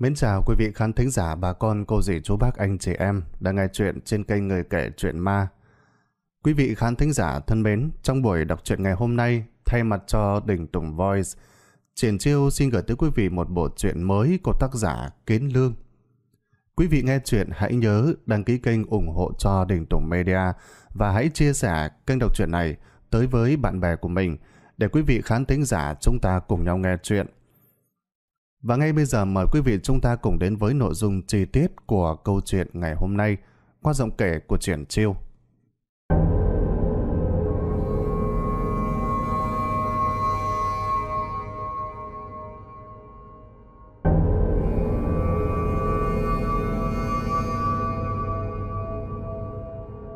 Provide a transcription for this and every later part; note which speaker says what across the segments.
Speaker 1: Mến chào quý vị khán thính giả bà con cô dì chú bác anh chị em đang nghe chuyện trên kênh Người Kể Chuyện Ma. Quý vị khán thính giả thân mến, trong buổi đọc truyện ngày hôm nay, thay mặt cho Đình Tùng Voice, Triển Chiêu xin gửi tới quý vị một bộ truyện mới của tác giả Kiến Lương. Quý vị nghe chuyện hãy nhớ đăng ký kênh ủng hộ cho Đình Tùng Media và hãy chia sẻ kênh đọc truyện này tới với bạn bè của mình để quý vị khán thính giả chúng ta cùng nhau nghe chuyện. Và ngay bây giờ mời quý vị chúng ta cùng đến với nội dung chi tiết của câu chuyện ngày hôm nay qua giọng kể của Triển Chiêu.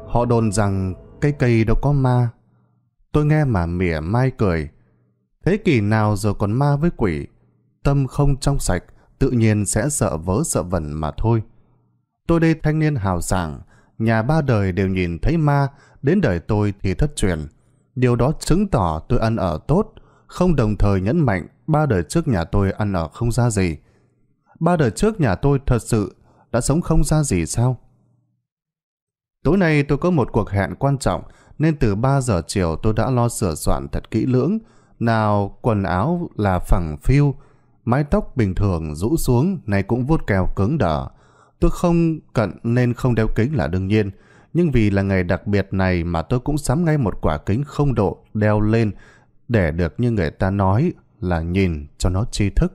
Speaker 1: Họ đồn rằng cây cây đâu có ma. Tôi nghe mà mỉa mai cười. Thế kỷ nào giờ còn ma với quỷ? tâm không trong sạch, tự nhiên sẽ sợ vớ sợ vẩn mà thôi. Tôi đây thanh niên hào sảng, nhà ba đời đều nhìn thấy ma, đến đời tôi thì thất truyền. Điều đó chứng tỏ tôi ăn ở tốt, không đồng thời nhấn mạnh, ba đời trước nhà tôi ăn ở không ra gì. Ba đời trước nhà tôi thật sự đã sống không ra gì sao? Tối nay tôi có một cuộc hẹn quan trọng, nên từ 3 giờ chiều tôi đã lo sửa soạn thật kỹ lưỡng, nào quần áo là phẳng phiu, mái tóc bình thường rũ xuống này cũng vuốt kèo cứng đờ. Tôi không cận nên không đeo kính là đương nhiên, nhưng vì là ngày đặc biệt này mà tôi cũng sắm ngay một quả kính không độ đeo lên để được như người ta nói là nhìn cho nó tri thức.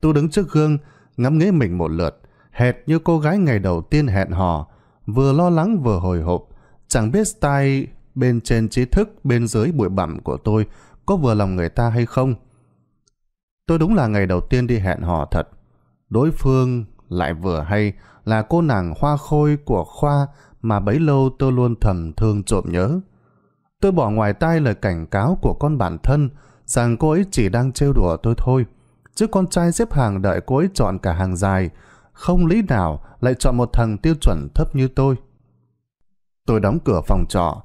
Speaker 1: Tôi đứng trước gương, ngắm nghĩ mình một lượt, hệt như cô gái ngày đầu tiên hẹn hò, vừa lo lắng vừa hồi hộp, chẳng biết style bên trên trí thức bên dưới bụi bặm của tôi có vừa lòng người ta hay không. Tôi đúng là ngày đầu tiên đi hẹn hò thật. Đối phương lại vừa hay là cô nàng hoa khôi của Khoa mà bấy lâu tôi luôn thầm thương trộm nhớ. Tôi bỏ ngoài tai lời cảnh cáo của con bản thân rằng cô ấy chỉ đang trêu đùa tôi thôi. Chứ con trai xếp hàng đợi cô ấy chọn cả hàng dài, không lý nào lại chọn một thằng tiêu chuẩn thấp như tôi. Tôi đóng cửa phòng trọ,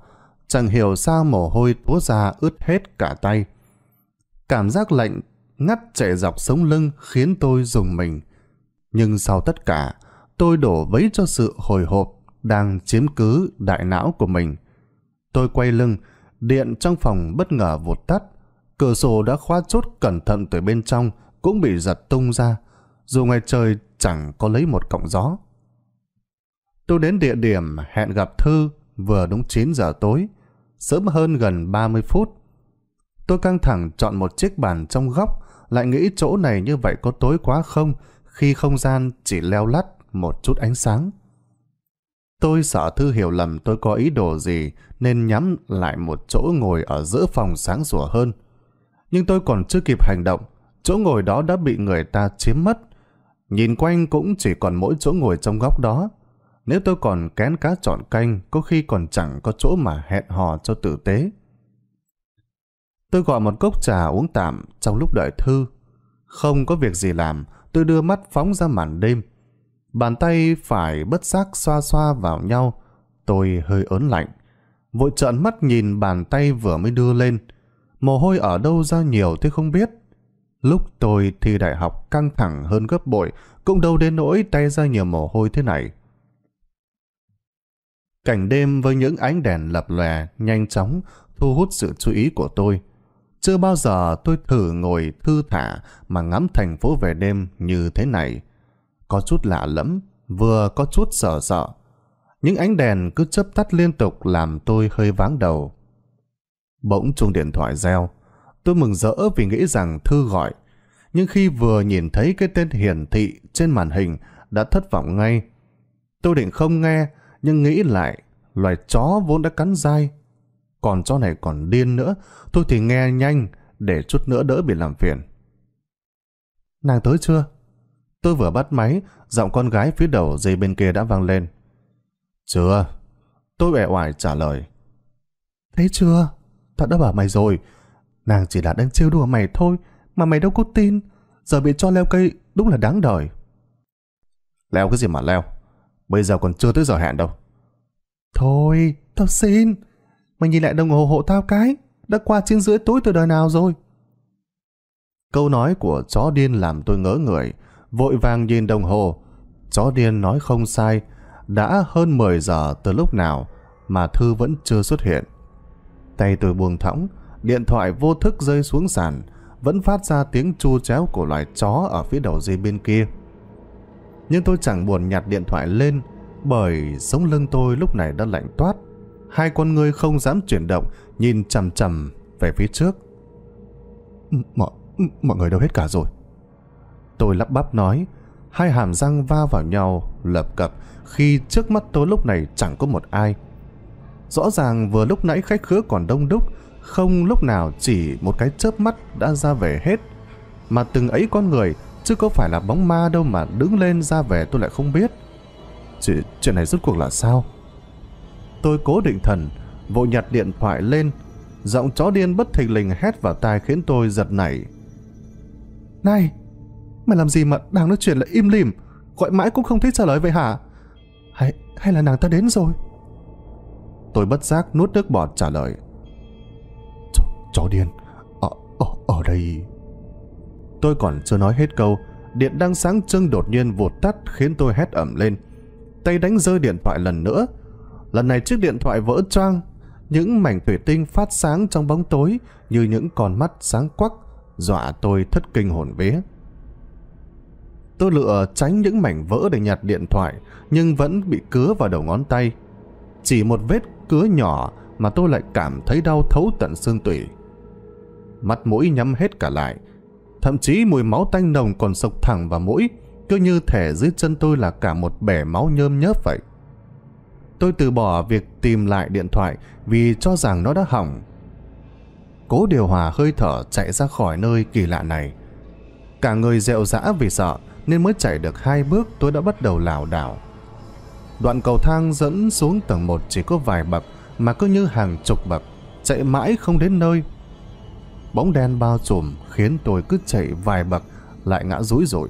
Speaker 1: chẳng hiểu sao mồ hôi túa ra ướt hết cả tay. Cảm giác lạnh ngắt chạy dọc sống lưng khiến tôi dùng mình. Nhưng sau tất cả, tôi đổ vấy cho sự hồi hộp đang chiếm cứ đại não của mình. Tôi quay lưng, điện trong phòng bất ngờ vụt tắt. Cửa sổ đã khóa chốt cẩn thận từ bên trong cũng bị giật tung ra, dù ngoài trời chẳng có lấy một cọng gió. Tôi đến địa điểm hẹn gặp Thư vừa đúng 9 giờ tối, sớm hơn gần 30 phút. Tôi căng thẳng chọn một chiếc bàn trong góc lại nghĩ chỗ này như vậy có tối quá không, khi không gian chỉ leo lắt một chút ánh sáng. Tôi sợ Thư hiểu lầm tôi có ý đồ gì nên nhắm lại một chỗ ngồi ở giữa phòng sáng sủa hơn. Nhưng tôi còn chưa kịp hành động, chỗ ngồi đó đã bị người ta chiếm mất. Nhìn quanh cũng chỉ còn mỗi chỗ ngồi trong góc đó. Nếu tôi còn kén cá chọn canh, có khi còn chẳng có chỗ mà hẹn hò cho tử tế. Tôi gọi một cốc trà uống tạm trong lúc đợi thư. Không có việc gì làm, tôi đưa mắt phóng ra màn đêm. Bàn tay phải bất giác xoa xoa vào nhau. Tôi hơi ớn lạnh. Vội trợn mắt nhìn bàn tay vừa mới đưa lên. Mồ hôi ở đâu ra nhiều tôi không biết. Lúc tôi thi đại học căng thẳng hơn gấp bội, cũng đâu đến nỗi tay ra nhiều mồ hôi thế này. Cảnh đêm với những ánh đèn lập lòe, nhanh chóng, thu hút sự chú ý của tôi. Chưa bao giờ tôi thử ngồi thư thả mà ngắm thành phố về đêm như thế này. Có chút lạ lẫm, vừa có chút sợ sợ. Những ánh đèn cứ chớp tắt liên tục làm tôi hơi váng đầu. Bỗng chuông điện thoại reo. Tôi mừng rỡ vì nghĩ rằng Thư gọi. Nhưng khi vừa nhìn thấy cái tên hiển thị trên màn hình đã thất vọng ngay. Tôi định không nghe, nhưng nghĩ lại, loài chó vốn đã cắn dai, còn chó này còn điên nữa, tôi thì nghe nhanh, để chút nữa đỡ bị làm phiền. Nàng tới chưa? Tôi vừa bắt máy, giọng con gái phía đầu dây bên kia đã vang lên. Chưa. Tôi bẻ oải trả lời. Thấy chưa? Tao đã bảo mày rồi. Nàng chỉ là đang trêu đùa mày thôi, mà mày đâu có tin. Giờ bị cho leo cây đúng là đáng đời. Leo cái gì mà leo? Bây giờ còn chưa tới giờ hẹn đâu. Thôi, tao xin. Mày nhìn lại đồng hồ hộ tao cái, đã qua trên dưới tối từ đời nào rồi? Câu nói của chó điên làm tôi ngỡ người, vội vàng nhìn đồng hồ. Chó điên nói không sai, đã hơn 10 giờ từ lúc nào mà Thư vẫn chưa xuất hiện. Tay tôi buông thõng, điện thoại vô thức rơi xuống sàn, vẫn phát ra tiếng chu chéo của loài chó ở phía đầu dây bên kia. Nhưng tôi chẳng buồn nhặt điện thoại lên, bởi sống lưng tôi lúc này đã lạnh toát hai con ngươi không dám chuyển động, nhìn chằm chằm về phía trước. Mọi, mọi người đâu hết cả rồi. Tôi lắp bắp nói, hai hàm răng va vào nhau, lập cập khi trước mắt tôi lúc này chẳng có một ai. Rõ ràng vừa lúc nãy khách khứa còn đông đúc, không lúc nào chỉ một cái chớp mắt đã ra về hết. Mà từng ấy con người, chứ có phải là bóng ma đâu mà đứng lên ra về tôi lại không biết. Chuyện, chuyện này rốt cuộc là sao? Tôi cố định thần, vội nhặt điện thoại lên. Giọng chó điên bất thình lình hét vào tai khiến tôi giật nảy. Này, mày làm gì mà đang nói chuyện lại im lìm, gọi mãi cũng không thấy trả lời vậy hả? Hay, hay là nàng ta đến rồi? Tôi bất giác nuốt nước bọt trả lời. Ch chó điên, ở, ở, ở đây... Tôi còn chưa nói hết câu, điện đang sáng trưng đột nhiên vụt tắt khiến tôi hét ẩm lên. Tay đánh rơi điện thoại lần nữa, lần này chiếc điện thoại vỡ choang, những mảnh thủy tinh phát sáng trong bóng tối như những con mắt sáng quắc, dọa tôi thất kinh hồn vía. Tôi lựa tránh những mảnh vỡ để nhặt điện thoại, nhưng vẫn bị cứa vào đầu ngón tay. Chỉ một vết cứa nhỏ mà tôi lại cảm thấy đau thấu tận xương tủy. Mắt mũi nhắm hết cả lại, thậm chí mùi máu tanh nồng còn sộc thẳng vào mũi, cứ như thể dưới chân tôi là cả một bể máu nhơm nhớp vậy. Tôi từ bỏ việc tìm lại điện thoại vì cho rằng nó đã hỏng. Cố điều hòa hơi thở chạy ra khỏi nơi kỳ lạ này. Cả người dẹo rã vì sợ nên mới chạy được hai bước tôi đã bắt đầu lảo đảo. Đoạn cầu thang dẫn xuống tầng 1 chỉ có vài bậc mà cứ như hàng chục bậc, chạy mãi không đến nơi. Bóng đen bao trùm khiến tôi cứ chạy vài bậc lại ngã rúi rồi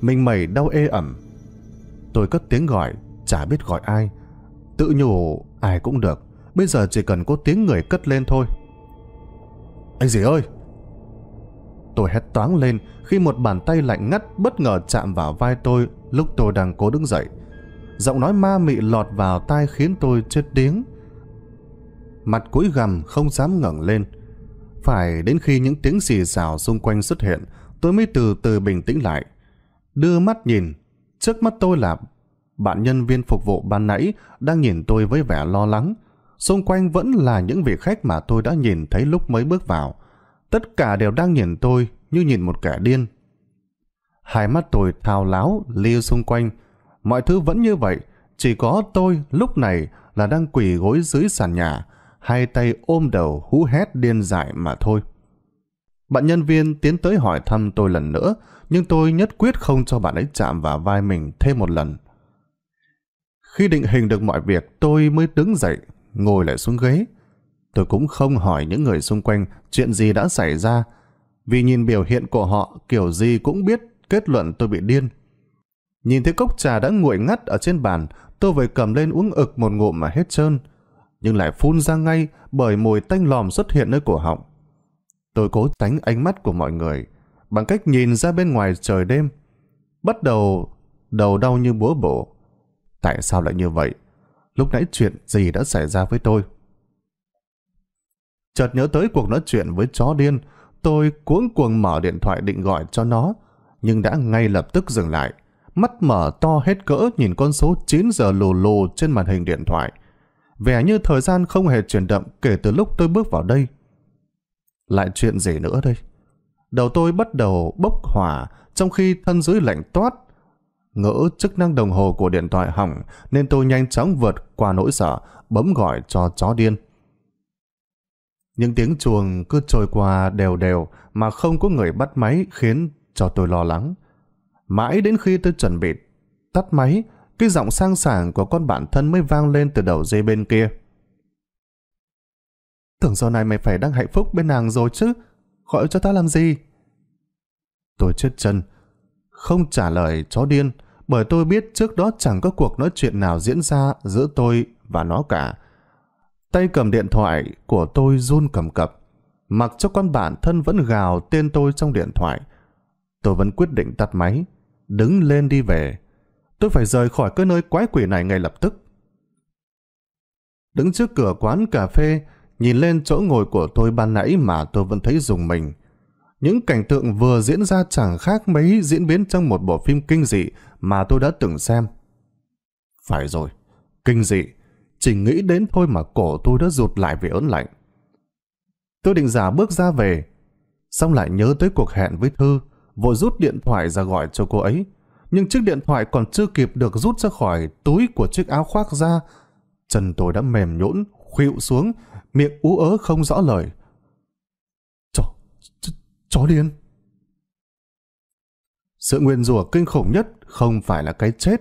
Speaker 1: Mình mẩy đau ê ẩm. Tôi cất tiếng gọi, chả biết gọi ai. Tự nhủ ai cũng được, bây giờ chỉ cần có tiếng người cất lên thôi. Anh gì ơi! Tôi hét toáng lên khi một bàn tay lạnh ngắt bất ngờ chạm vào vai tôi lúc tôi đang cố đứng dậy. Giọng nói ma mị lọt vào tai khiến tôi chết tiếng. Mặt cúi gằm không dám ngẩng lên. Phải đến khi những tiếng xì xào xung quanh xuất hiện, tôi mới từ từ bình tĩnh lại. Đưa mắt nhìn, trước mắt tôi là bạn nhân viên phục vụ ban nãy đang nhìn tôi với vẻ lo lắng. Xung quanh vẫn là những vị khách mà tôi đã nhìn thấy lúc mới bước vào. Tất cả đều đang nhìn tôi như nhìn một kẻ điên. Hai mắt tôi thao láo, liêu xung quanh. Mọi thứ vẫn như vậy, chỉ có tôi lúc này là đang quỳ gối dưới sàn nhà, hai tay ôm đầu hú hét điên dại mà thôi. Bạn nhân viên tiến tới hỏi thăm tôi lần nữa, nhưng tôi nhất quyết không cho bạn ấy chạm vào vai mình thêm một lần. Khi định hình được mọi việc, tôi mới đứng dậy, ngồi lại xuống ghế. Tôi cũng không hỏi những người xung quanh chuyện gì đã xảy ra, vì nhìn biểu hiện của họ kiểu gì cũng biết kết luận tôi bị điên. Nhìn thấy cốc trà đã nguội ngắt ở trên bàn, tôi vội cầm lên uống ực một ngụm mà hết trơn, nhưng lại phun ra ngay bởi mùi tanh lòm xuất hiện nơi cổ họng. Tôi cố tránh ánh mắt của mọi người, bằng cách nhìn ra bên ngoài trời đêm. Bắt đầu, đầu đau như búa bổ. Tại sao lại như vậy? Lúc nãy chuyện gì đã xảy ra với tôi? Chợt nhớ tới cuộc nói chuyện với chó điên, tôi cuống cuồng mở điện thoại định gọi cho nó, nhưng đã ngay lập tức dừng lại. Mắt mở to hết cỡ nhìn con số 9 giờ lù lù trên màn hình điện thoại. Vẻ như thời gian không hề chuyển động kể từ lúc tôi bước vào đây. Lại chuyện gì nữa đây? Đầu tôi bắt đầu bốc hỏa trong khi thân dưới lạnh toát ngỡ chức năng đồng hồ của điện thoại hỏng nên tôi nhanh chóng vượt qua nỗi sợ, bấm gọi cho chó điên. Những tiếng chuồng cứ trôi qua đều đều mà không có người bắt máy khiến cho tôi lo lắng. Mãi đến khi tôi chuẩn bị tắt máy, cái giọng sang sảng của con bạn thân mới vang lên từ đầu dây bên kia. Tưởng giờ này mày phải đang hạnh phúc bên nàng rồi chứ, gọi cho ta làm gì? Tôi chết chân, không trả lời chó điên, bởi tôi biết trước đó chẳng có cuộc nói chuyện nào diễn ra giữa tôi và nó cả. Tay cầm điện thoại của tôi run cầm cập, mặc cho con bạn thân vẫn gào tên tôi trong điện thoại. Tôi vẫn quyết định tắt máy, đứng lên đi về. Tôi phải rời khỏi cái nơi quái quỷ này ngay lập tức. Đứng trước cửa quán cà phê, nhìn lên chỗ ngồi của tôi ban nãy mà tôi vẫn thấy dùng mình. Những cảnh tượng vừa diễn ra chẳng khác mấy diễn biến trong một bộ phim kinh dị mà tôi đã từng xem. Phải rồi, kinh dị, chỉ nghĩ đến thôi mà cổ tôi đã rụt lại vì ớn lạnh. Tôi định giả bước ra về, xong lại nhớ tới cuộc hẹn với Thư, vội rút điện thoại ra gọi cho cô ấy. Nhưng chiếc điện thoại còn chưa kịp được rút ra khỏi túi của chiếc áo khoác ra. Chân tôi đã mềm nhũn, khuỵu xuống, miệng ú ớ không rõ lời. Chó, chó điên! Sự nguyên rủa kinh khủng nhất không phải là cái chết,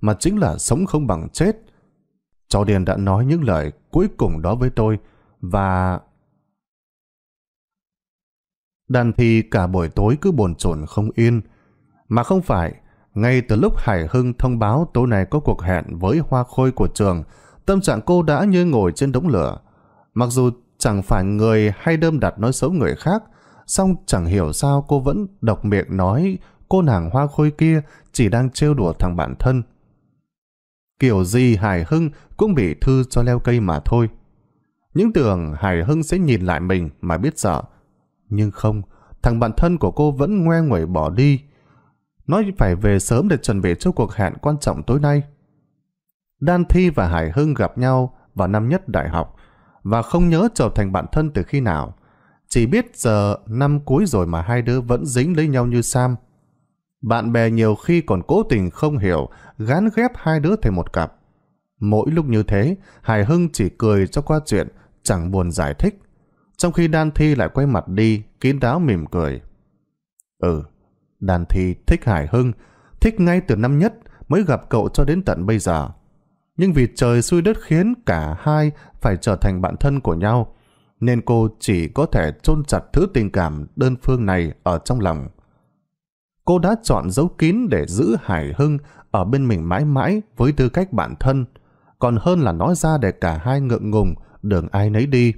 Speaker 1: mà chính là sống không bằng chết. Cháu Điền đã nói những lời cuối cùng đó với tôi, và... Đàn thì cả buổi tối cứ buồn chồn không yên. Mà không phải, ngay từ lúc Hải Hưng thông báo tối nay có cuộc hẹn với Hoa Khôi của trường, tâm trạng cô đã như ngồi trên đống lửa. Mặc dù chẳng phải người hay đơm đặt nói xấu người khác, song chẳng hiểu sao cô vẫn độc miệng nói cô nàng hoa khôi kia chỉ đang trêu đùa thằng bạn thân. Kiểu gì Hải Hưng cũng bị thư cho leo cây mà thôi. Những tưởng Hải Hưng sẽ nhìn lại mình mà biết sợ. Nhưng không, thằng bạn thân của cô vẫn ngoe nguẩy bỏ đi. nói phải về sớm để chuẩn bị cho cuộc hẹn quan trọng tối nay. Đan Thi và Hải Hưng gặp nhau vào năm nhất đại học và không nhớ trở thành bạn thân từ khi nào. Chỉ biết giờ năm cuối rồi mà hai đứa vẫn dính lấy nhau như Sam. Bạn bè nhiều khi còn cố tình không hiểu, gán ghép hai đứa thành một cặp. Mỗi lúc như thế, Hải Hưng chỉ cười cho qua chuyện, chẳng buồn giải thích. Trong khi Đan Thi lại quay mặt đi, kín đáo mỉm cười. Ừ, Đan Thi thích Hải Hưng, thích ngay từ năm nhất mới gặp cậu cho đến tận bây giờ. Nhưng vì trời xui đất khiến cả hai phải trở thành bạn thân của nhau, nên cô chỉ có thể chôn chặt thứ tình cảm đơn phương này ở trong lòng cô đã chọn giấu kín để giữ Hải Hưng ở bên mình mãi mãi với tư cách bản thân, còn hơn là nói ra để cả hai ngượng ngùng đường ai nấy đi.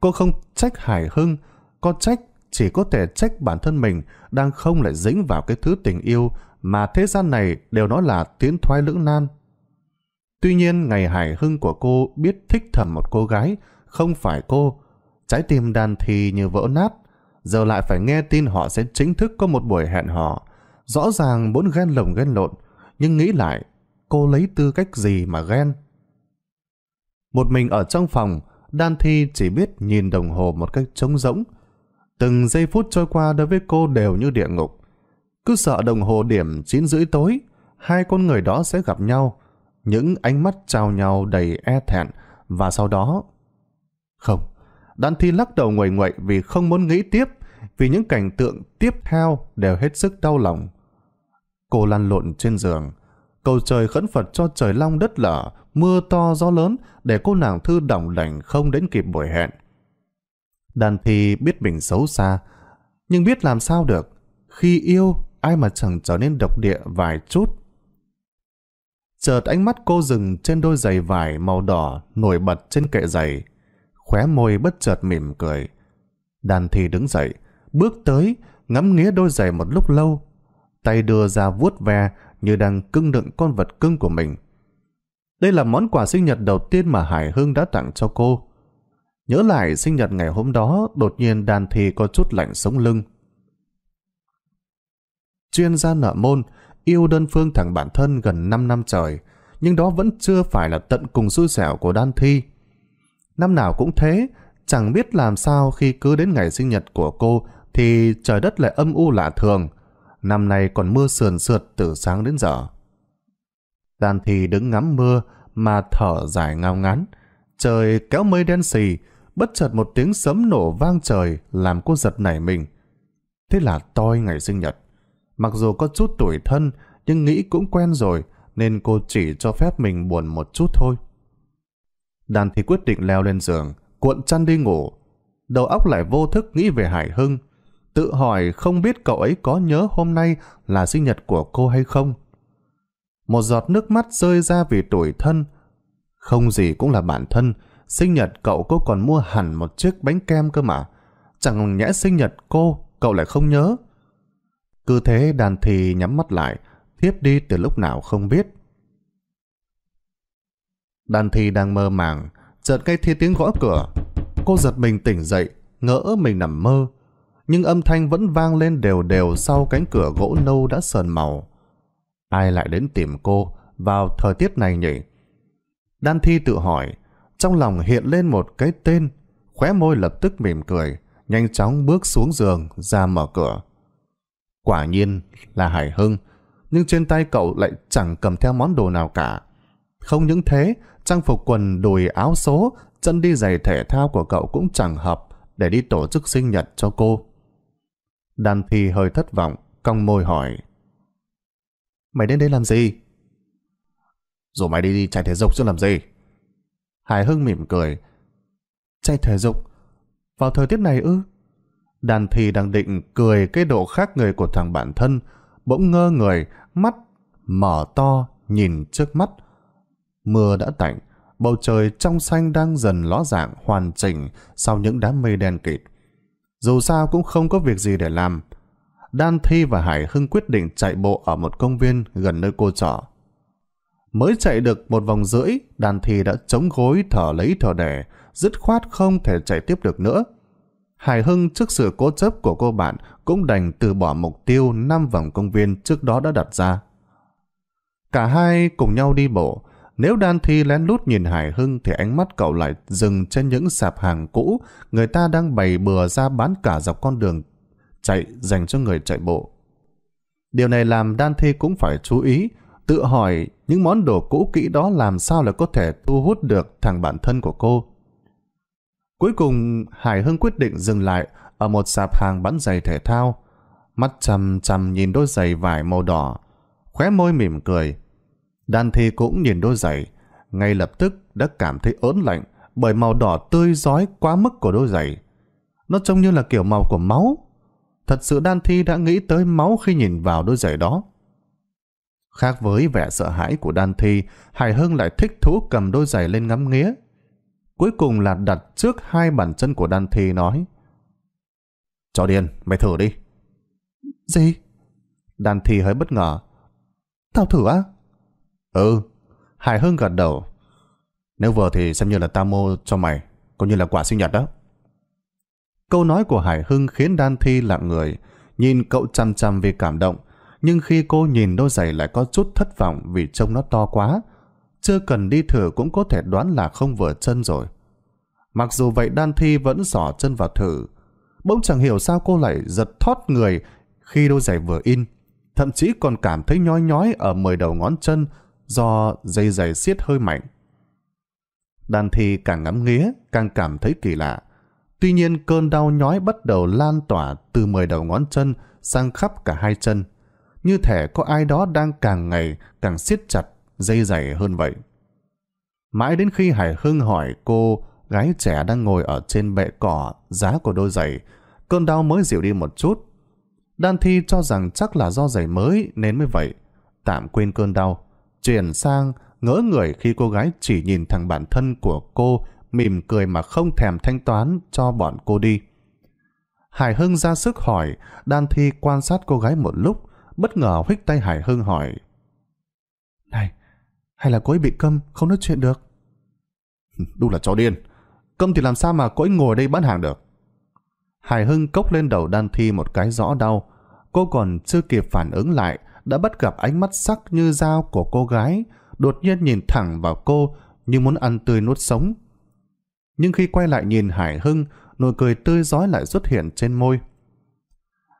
Speaker 1: Cô không trách Hải Hưng, có trách chỉ có thể trách bản thân mình đang không lại dính vào cái thứ tình yêu mà thế gian này đều nói là tiến thoái lưỡng nan. Tuy nhiên, ngày Hải Hưng của cô biết thích thầm một cô gái, không phải cô. Trái tim đàn thì như vỡ nát, giờ lại phải nghe tin họ sẽ chính thức có một buổi hẹn hò. Rõ ràng muốn ghen lồng ghen lộn, nhưng nghĩ lại, cô lấy tư cách gì mà ghen? Một mình ở trong phòng, Đan Thi chỉ biết nhìn đồng hồ một cách trống rỗng. Từng giây phút trôi qua đối với cô đều như địa ngục. Cứ sợ đồng hồ điểm 9 rưỡi tối, hai con người đó sẽ gặp nhau. Những ánh mắt chào nhau đầy e thẹn và sau đó... Không, Đan Thi lắc đầu nguầy nguậy vì không muốn nghĩ tiếp vì những cảnh tượng tiếp theo đều hết sức đau lòng. Cô lăn lộn trên giường, cầu trời khẩn Phật cho trời long đất lở, mưa to gió lớn để cô nàng thư đỏng lành không đến kịp buổi hẹn. Đàn thì biết mình xấu xa, nhưng biết làm sao được, khi yêu ai mà chẳng trở nên độc địa vài chút. Chợt ánh mắt cô dừng trên đôi giày vải màu đỏ nổi bật trên kệ giày, khóe môi bất chợt mỉm cười. Đàn thì đứng dậy, bước tới, ngắm nghía đôi giày một lúc lâu, tay đưa ra vuốt ve như đang cưng đựng con vật cưng của mình. Đây là món quà sinh nhật đầu tiên mà Hải Hưng đã tặng cho cô. Nhớ lại sinh nhật ngày hôm đó, đột nhiên đàn thì có chút lạnh sống lưng. Chuyên gia nợ môn, yêu đơn phương thẳng bản thân gần 5 năm trời, nhưng đó vẫn chưa phải là tận cùng xui xẻo của đan thi. Năm nào cũng thế, chẳng biết làm sao khi cứ đến ngày sinh nhật của cô thì trời đất lại âm u lạ thường. Năm nay còn mưa sườn sượt từ sáng đến giờ. Đàn thì đứng ngắm mưa mà thở dài ngao ngán. Trời kéo mây đen xì, bất chợt một tiếng sấm nổ vang trời làm cô giật nảy mình. Thế là toi ngày sinh nhật. Mặc dù có chút tuổi thân, nhưng nghĩ cũng quen rồi, nên cô chỉ cho phép mình buồn một chút thôi. Đàn thì quyết định leo lên giường, cuộn chăn đi ngủ. Đầu óc lại vô thức nghĩ về Hải Hưng, tự hỏi không biết cậu ấy có nhớ hôm nay là sinh nhật của cô hay không. Một giọt nước mắt rơi ra vì tuổi thân. Không gì cũng là bản thân, sinh nhật cậu cô còn mua hẳn một chiếc bánh kem cơ mà. Chẳng nhẽ sinh nhật cô, cậu lại không nhớ. Cứ thế đàn thì nhắm mắt lại, thiếp đi từ lúc nào không biết. Đàn thì đang mơ màng, chợt nghe thấy tiếng gõ cửa. Cô giật mình tỉnh dậy, ngỡ mình nằm mơ nhưng âm thanh vẫn vang lên đều đều sau cánh cửa gỗ nâu đã sờn màu. Ai lại đến tìm cô vào thời tiết này nhỉ? Đan Thi tự hỏi, trong lòng hiện lên một cái tên, khóe môi lập tức mỉm cười, nhanh chóng bước xuống giường ra mở cửa. Quả nhiên là Hải Hưng, nhưng trên tay cậu lại chẳng cầm theo món đồ nào cả. Không những thế, trang phục quần đùi áo số, chân đi giày thể thao của cậu cũng chẳng hợp để đi tổ chức sinh nhật cho cô. Đan Thì hơi thất vọng, cong môi hỏi. Mày đến đây làm gì? Rồi mày đi đi chạy thể dục chứ làm gì? Hải Hưng mỉm cười. Chạy thể dục? Vào thời tiết này ư? Đàn thì đang định cười cái độ khác người của thằng bản thân, bỗng ngơ người, mắt mở to, nhìn trước mắt. Mưa đã tạnh, bầu trời trong xanh đang dần ló dạng hoàn chỉnh sau những đám mây đen kịt dù sao cũng không có việc gì để làm. Đan Thi và Hải Hưng quyết định chạy bộ ở một công viên gần nơi cô trọ. Mới chạy được một vòng rưỡi, Đan Thi đã chống gối thở lấy thở đẻ, dứt khoát không thể chạy tiếp được nữa. Hải Hưng trước sự cố chấp của cô bạn cũng đành từ bỏ mục tiêu 5 vòng công viên trước đó đã đặt ra. Cả hai cùng nhau đi bộ, nếu Đan Thi lén lút nhìn Hải Hưng thì ánh mắt cậu lại dừng trên những sạp hàng cũ người ta đang bày bừa ra bán cả dọc con đường chạy dành cho người chạy bộ. Điều này làm Đan Thi cũng phải chú ý, tự hỏi những món đồ cũ kỹ đó làm sao là có thể thu hút được thằng bạn thân của cô. Cuối cùng, Hải Hưng quyết định dừng lại ở một sạp hàng bán giày thể thao. Mắt chằm chằm nhìn đôi giày vải màu đỏ, khóe môi mỉm cười. Đan Thi cũng nhìn đôi giày, ngay lập tức đã cảm thấy ớn lạnh bởi màu đỏ tươi rói quá mức của đôi giày. Nó trông như là kiểu màu của máu. Thật sự Đan Thi đã nghĩ tới máu khi nhìn vào đôi giày đó. Khác với vẻ sợ hãi của Đan Thi, Hải Hưng lại thích thú cầm đôi giày lên ngắm nghía. Cuối cùng là đặt trước hai bàn chân của Đan Thi nói. Cho điên, mày thử đi. Gì? Đan Thi hơi bất ngờ. Tao thử á? Ừ, Hải Hưng gật đầu. Nếu vừa thì xem như là ta mua cho mày, cũng như là quả sinh nhật đó. Câu nói của Hải Hưng khiến Đan Thi lặng người, nhìn cậu chăm chăm vì cảm động, nhưng khi cô nhìn đôi giày lại có chút thất vọng vì trông nó to quá. Chưa cần đi thử cũng có thể đoán là không vừa chân rồi. Mặc dù vậy Đan Thi vẫn sỏ chân vào thử. Bỗng chẳng hiểu sao cô lại giật thót người khi đôi giày vừa in. Thậm chí còn cảm thấy nhói nhói ở mười đầu ngón chân do dây giày siết hơi mạnh. Đàn Thi càng ngắm nghía, càng cảm thấy kỳ lạ. Tuy nhiên cơn đau nhói bắt đầu lan tỏa từ 10 đầu ngón chân sang khắp cả hai chân. Như thể có ai đó đang càng ngày càng siết chặt, dây dày hơn vậy. Mãi đến khi Hải Hưng hỏi cô gái trẻ đang ngồi ở trên bệ cỏ giá của đôi giày, cơn đau mới dịu đi một chút. Đan Thi cho rằng chắc là do giày mới nên mới vậy, tạm quên cơn đau chuyển sang ngỡ người khi cô gái chỉ nhìn thằng bản thân của cô mỉm cười mà không thèm thanh toán cho bọn cô đi. Hải Hưng ra sức hỏi, Đan Thi quan sát cô gái một lúc, bất ngờ huých tay Hải Hưng hỏi. Này, hay là cô ấy bị câm, không nói chuyện được? Đúng là chó điên. Câm thì làm sao mà cô ấy ngồi đây bán hàng được? Hải Hưng cốc lên đầu Đan Thi một cái rõ đau. Cô còn chưa kịp phản ứng lại, đã bắt gặp ánh mắt sắc như dao của cô gái, đột nhiên nhìn thẳng vào cô như muốn ăn tươi nuốt sống. Nhưng khi quay lại nhìn Hải Hưng, nụ cười tươi giói lại xuất hiện trên môi.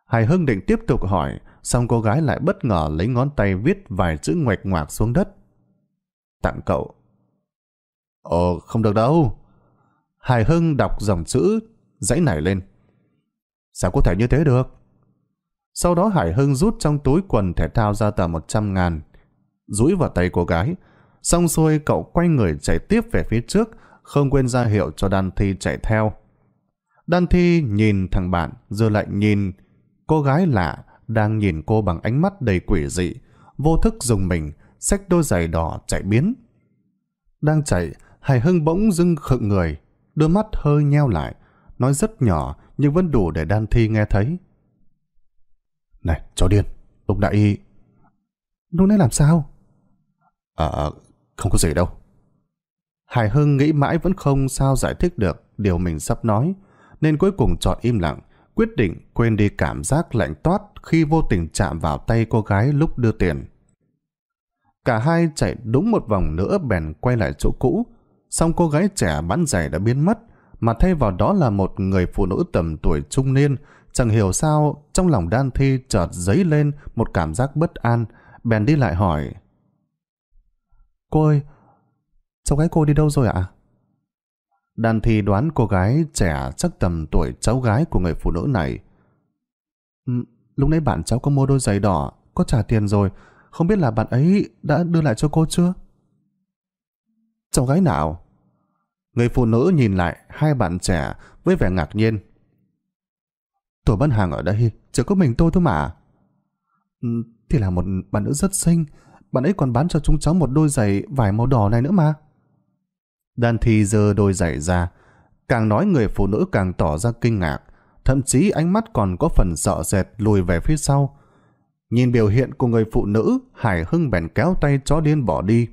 Speaker 1: Hải Hưng định tiếp tục hỏi, xong cô gái lại bất ngờ lấy ngón tay viết vài chữ ngoạch ngoạc xuống đất. Tặng cậu. Ồ, ờ, không được đâu. Hải Hưng đọc dòng chữ, dãy nảy lên. Sao có thể như thế được? Sau đó Hải Hưng rút trong túi quần thể thao ra tờ 100 ngàn, rũi vào tay cô gái. Xong xuôi cậu quay người chạy tiếp về phía trước, không quên ra hiệu cho Đan Thi chạy theo. Đan Thi nhìn thằng bạn, rồi lại nhìn cô gái lạ đang nhìn cô bằng ánh mắt đầy quỷ dị, vô thức dùng mình, xách đôi giày đỏ chạy biến. Đang chạy, Hải Hưng bỗng dưng khựng người, đôi mắt hơi nheo lại, nói rất nhỏ nhưng vẫn đủ để Đan Thi nghe thấy. Này, chó điên, lúc nãy... Lúc nãy làm sao? À, không có gì đâu. Hải Hưng nghĩ mãi vẫn không sao giải thích được điều mình sắp nói, nên cuối cùng chọn im lặng, quyết định quên đi cảm giác lạnh toát khi vô tình chạm vào tay cô gái lúc đưa tiền. Cả hai chạy đúng một vòng nữa bèn quay lại chỗ cũ, xong cô gái trẻ bán giày đã biến mất, mà thay vào đó là một người phụ nữ tầm tuổi trung niên Chẳng hiểu sao, trong lòng đan thi chợt dấy lên một cảm giác bất an, bèn đi lại hỏi. Cô ơi, cháu gái cô đi đâu rồi ạ? Đan thi đoán cô gái trẻ chắc tầm tuổi cháu gái của người phụ nữ này. Ừ, lúc nãy bạn cháu có mua đôi giày đỏ, có trả tiền rồi, không biết là bạn ấy đã đưa lại cho cô chưa? Cháu gái nào? Người phụ nữ nhìn lại hai bạn trẻ với vẻ ngạc nhiên. Tôi bán hàng ở đây, chỉ có mình tôi thôi mà. Ừ, thì là một bạn nữ rất xinh, bạn ấy còn bán cho chúng cháu một đôi giày vải màu đỏ này nữa mà. Đan Thi giơ đôi giày ra, càng nói người phụ nữ càng tỏ ra kinh ngạc, thậm chí ánh mắt còn có phần sợ sệt lùi về phía sau. Nhìn biểu hiện của người phụ nữ, Hải Hưng bèn kéo tay chó điên bỏ đi.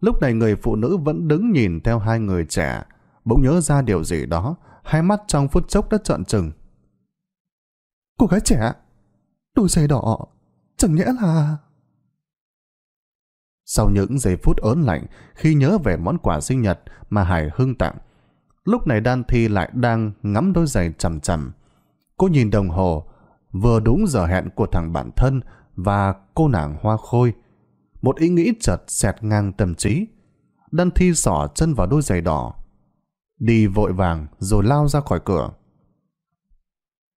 Speaker 1: Lúc này người phụ nữ vẫn đứng nhìn theo hai người trẻ, bỗng nhớ ra điều gì đó, hai mắt trong phút chốc đã trợn trừng. Cô gái trẻ, đôi giày đỏ, chẳng nhẽ là... Sau những giây phút ớn lạnh khi nhớ về món quà sinh nhật mà Hải Hưng tặng, lúc này Đan Thi lại đang ngắm đôi giày chầm chầm. Cô nhìn đồng hồ, vừa đúng giờ hẹn của thằng bạn thân và cô nàng hoa khôi. Một ý nghĩ chợt xẹt ngang tâm trí. Đan Thi xỏ chân vào đôi giày đỏ, đi vội vàng rồi lao ra khỏi cửa.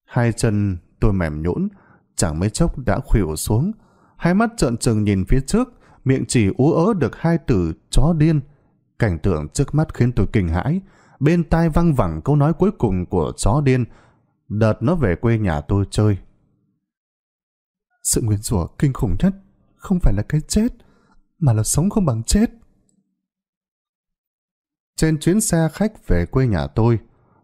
Speaker 1: Hai chân tôi mềm nhũn, chẳng mấy chốc đã khuỵu xuống. Hai mắt trợn trừng nhìn phía trước, miệng chỉ ú ớ được hai từ chó điên. Cảnh tượng trước mắt khiến tôi kinh hãi, bên tai văng vẳng câu nói cuối cùng của chó điên, đợt nó về quê nhà tôi chơi. Sự nguyên rủa kinh khủng nhất không phải là cái chết, mà là sống không bằng chết. Trên chuyến xe khách về quê nhà tôi,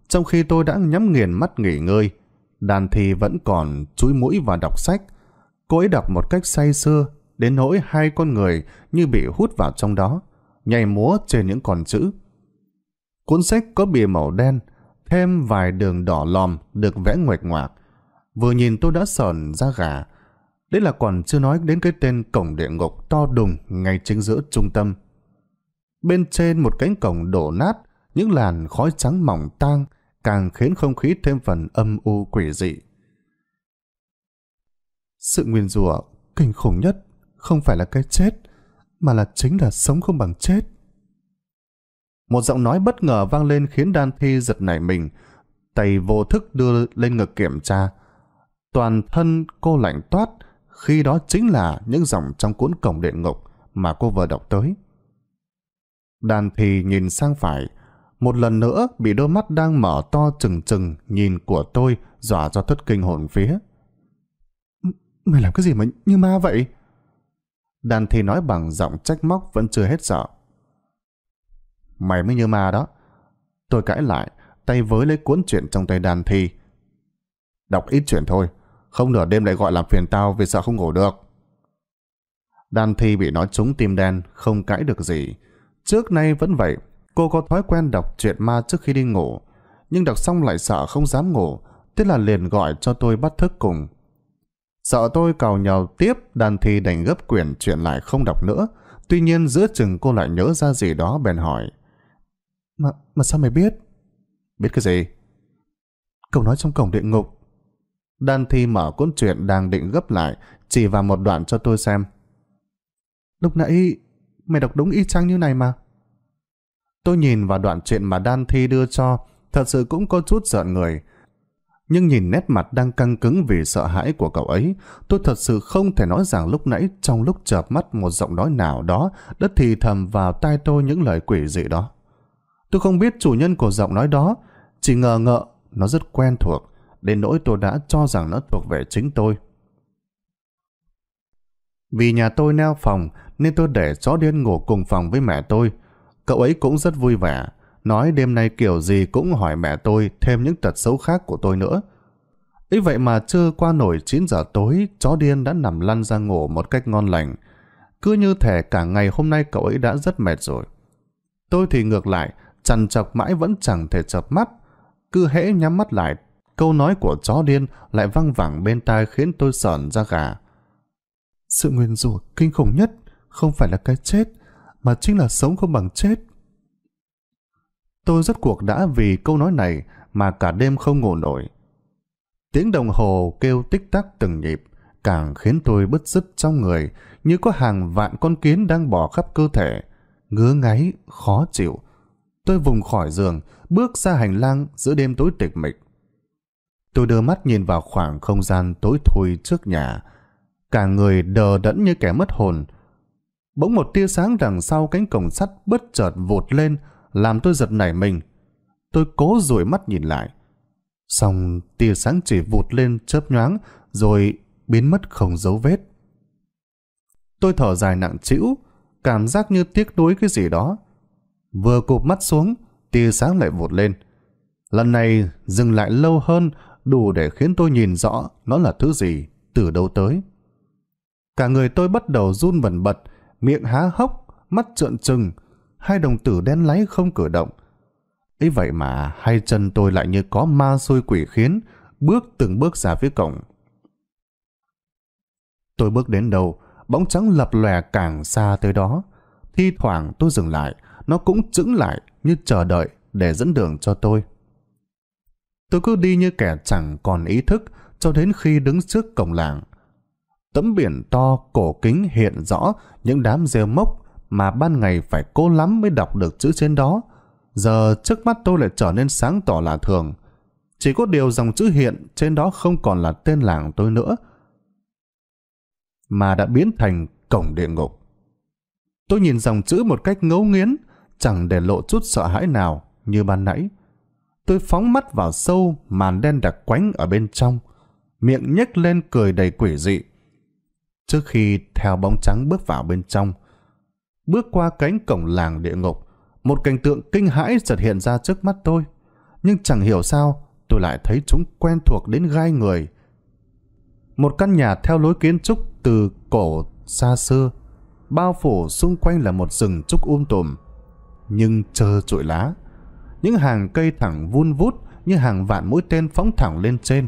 Speaker 1: trong khi tôi đã nhắm nghiền mắt nghỉ ngơi, Đàn thì vẫn còn chúi mũi và đọc sách. Cô ấy đọc một cách say sưa, đến nỗi hai con người như bị hút vào trong đó, nhảy múa trên những con chữ. Cuốn sách có bìa màu đen, thêm vài đường đỏ lòm được vẽ nguệch ngoạc. Vừa nhìn tôi đã sờn ra gà. Đấy là còn chưa nói đến cái tên cổng địa ngục to đùng ngay chính giữa trung tâm. Bên trên một cánh cổng đổ nát, những làn khói trắng mỏng tang, càng khiến không khí thêm phần âm u quỷ dị. Sự nguyền rủa kinh khủng nhất không phải là cái chết, mà là chính là sống không bằng chết. Một giọng nói bất ngờ vang lên khiến Đan Thi giật nảy mình, tay vô thức đưa lên ngực kiểm tra. Toàn thân cô lạnh toát, khi đó chính là những dòng trong cuốn cổng địa ngục mà cô vừa đọc tới. Đàn Thi nhìn sang phải, một lần nữa bị đôi mắt đang mở to trừng trừng nhìn của tôi dọa cho thất kinh hồn phía. mày làm cái gì mà như ma vậy? Đàn thì nói bằng giọng trách móc vẫn chưa hết sợ. Mày mới như ma đó. Tôi cãi lại, tay với lấy cuốn chuyện trong tay đàn thì. Đọc ít chuyện thôi, không nửa đêm lại gọi làm phiền tao vì sợ không ngủ được. Đàn thi bị nói trúng tim đen, không cãi được gì. Trước nay vẫn vậy, Cô có thói quen đọc truyện ma trước khi đi ngủ, nhưng đọc xong lại sợ không dám ngủ, thế là liền gọi cho tôi bắt thức cùng. Sợ tôi cào nhào tiếp, đàn thì đành gấp quyển chuyện lại không đọc nữa. Tuy nhiên giữa chừng cô lại nhớ ra gì đó bèn hỏi. Mà, mà sao mày biết? Biết cái gì? Cậu nói trong cổng địa ngục. Đan Thi mở cuốn truyện đang định gấp lại, chỉ vào một đoạn cho tôi xem. Lúc nãy, mày đọc đúng y chang như này mà. Tôi nhìn vào đoạn chuyện mà Đan Thi đưa cho, thật sự cũng có chút sợ người. Nhưng nhìn nét mặt đang căng cứng vì sợ hãi của cậu ấy, tôi thật sự không thể nói rằng lúc nãy trong lúc chợp mắt một giọng nói nào đó đã thì thầm vào tai tôi những lời quỷ dị đó. Tôi không biết chủ nhân của giọng nói đó, chỉ ngờ ngợ nó rất quen thuộc, đến nỗi tôi đã cho rằng nó thuộc về chính tôi. Vì nhà tôi neo phòng nên tôi để chó điên ngủ cùng phòng với mẹ tôi. Cậu ấy cũng rất vui vẻ, nói đêm nay kiểu gì cũng hỏi mẹ tôi thêm những tật xấu khác của tôi nữa. Ý vậy mà chưa qua nổi 9 giờ tối, chó điên đã nằm lăn ra ngủ một cách ngon lành. Cứ như thể cả ngày hôm nay cậu ấy đã rất mệt rồi. Tôi thì ngược lại, chằn chọc mãi vẫn chẳng thể chập mắt. Cứ hễ nhắm mắt lại, câu nói của chó điên lại văng vẳng bên tai khiến tôi sờn ra gà. Sự nguyền rủa kinh khủng nhất không phải là cái chết, mà chính là sống không bằng chết. Tôi rất cuộc đã vì câu nói này mà cả đêm không ngủ nổi. Tiếng đồng hồ kêu tích tắc từng nhịp, càng khiến tôi bứt rứt trong người, như có hàng vạn con kiến đang bỏ khắp cơ thể, ngứa ngáy, khó chịu. Tôi vùng khỏi giường, bước ra hành lang giữa đêm tối tịch mịch. Tôi đưa mắt nhìn vào khoảng không gian tối thui trước nhà. Cả người đờ đẫn như kẻ mất hồn, Bỗng một tia sáng đằng sau cánh cổng sắt bất chợt vụt lên, làm tôi giật nảy mình. Tôi cố dụi mắt nhìn lại. Xong tia sáng chỉ vụt lên chớp nhoáng, rồi biến mất không dấu vết. Tôi thở dài nặng trĩu, cảm giác như tiếc nuối cái gì đó. Vừa cụp mắt xuống, tia sáng lại vụt lên. Lần này dừng lại lâu hơn, đủ để khiến tôi nhìn rõ nó là thứ gì, từ đâu tới. Cả người tôi bắt đầu run bần bật, miệng há hốc, mắt trợn trừng, hai đồng tử đen láy không cử động. ấy vậy mà hai chân tôi lại như có ma xôi quỷ khiến, bước từng bước ra phía cổng. Tôi bước đến đầu, bóng trắng lập lòe càng xa tới đó. Thi thoảng tôi dừng lại, nó cũng chững lại như chờ đợi để dẫn đường cho tôi. Tôi cứ đi như kẻ chẳng còn ý thức cho đến khi đứng trước cổng làng. Tấm biển to cổ kính hiện rõ những đám rêu mốc mà ban ngày phải cố lắm mới đọc được chữ trên đó. Giờ trước mắt tôi lại trở nên sáng tỏ là thường. Chỉ có điều dòng chữ hiện trên đó không còn là tên làng tôi nữa, mà đã biến thành cổng địa ngục. Tôi nhìn dòng chữ một cách ngấu nghiến, chẳng để lộ chút sợ hãi nào như ban nãy. Tôi phóng mắt vào sâu màn đen đặc quánh ở bên trong, miệng nhếch lên cười đầy quỷ dị trước khi theo bóng trắng bước vào bên trong. Bước qua cánh cổng làng địa ngục, một cảnh tượng kinh hãi chợt hiện ra trước mắt tôi. Nhưng chẳng hiểu sao, tôi lại thấy chúng quen thuộc đến gai người. Một căn nhà theo lối kiến trúc từ cổ xa xưa, bao phủ xung quanh là một rừng trúc um tùm, nhưng trơ trụi lá. Những hàng cây thẳng vun vút như hàng vạn mũi tên phóng thẳng lên trên.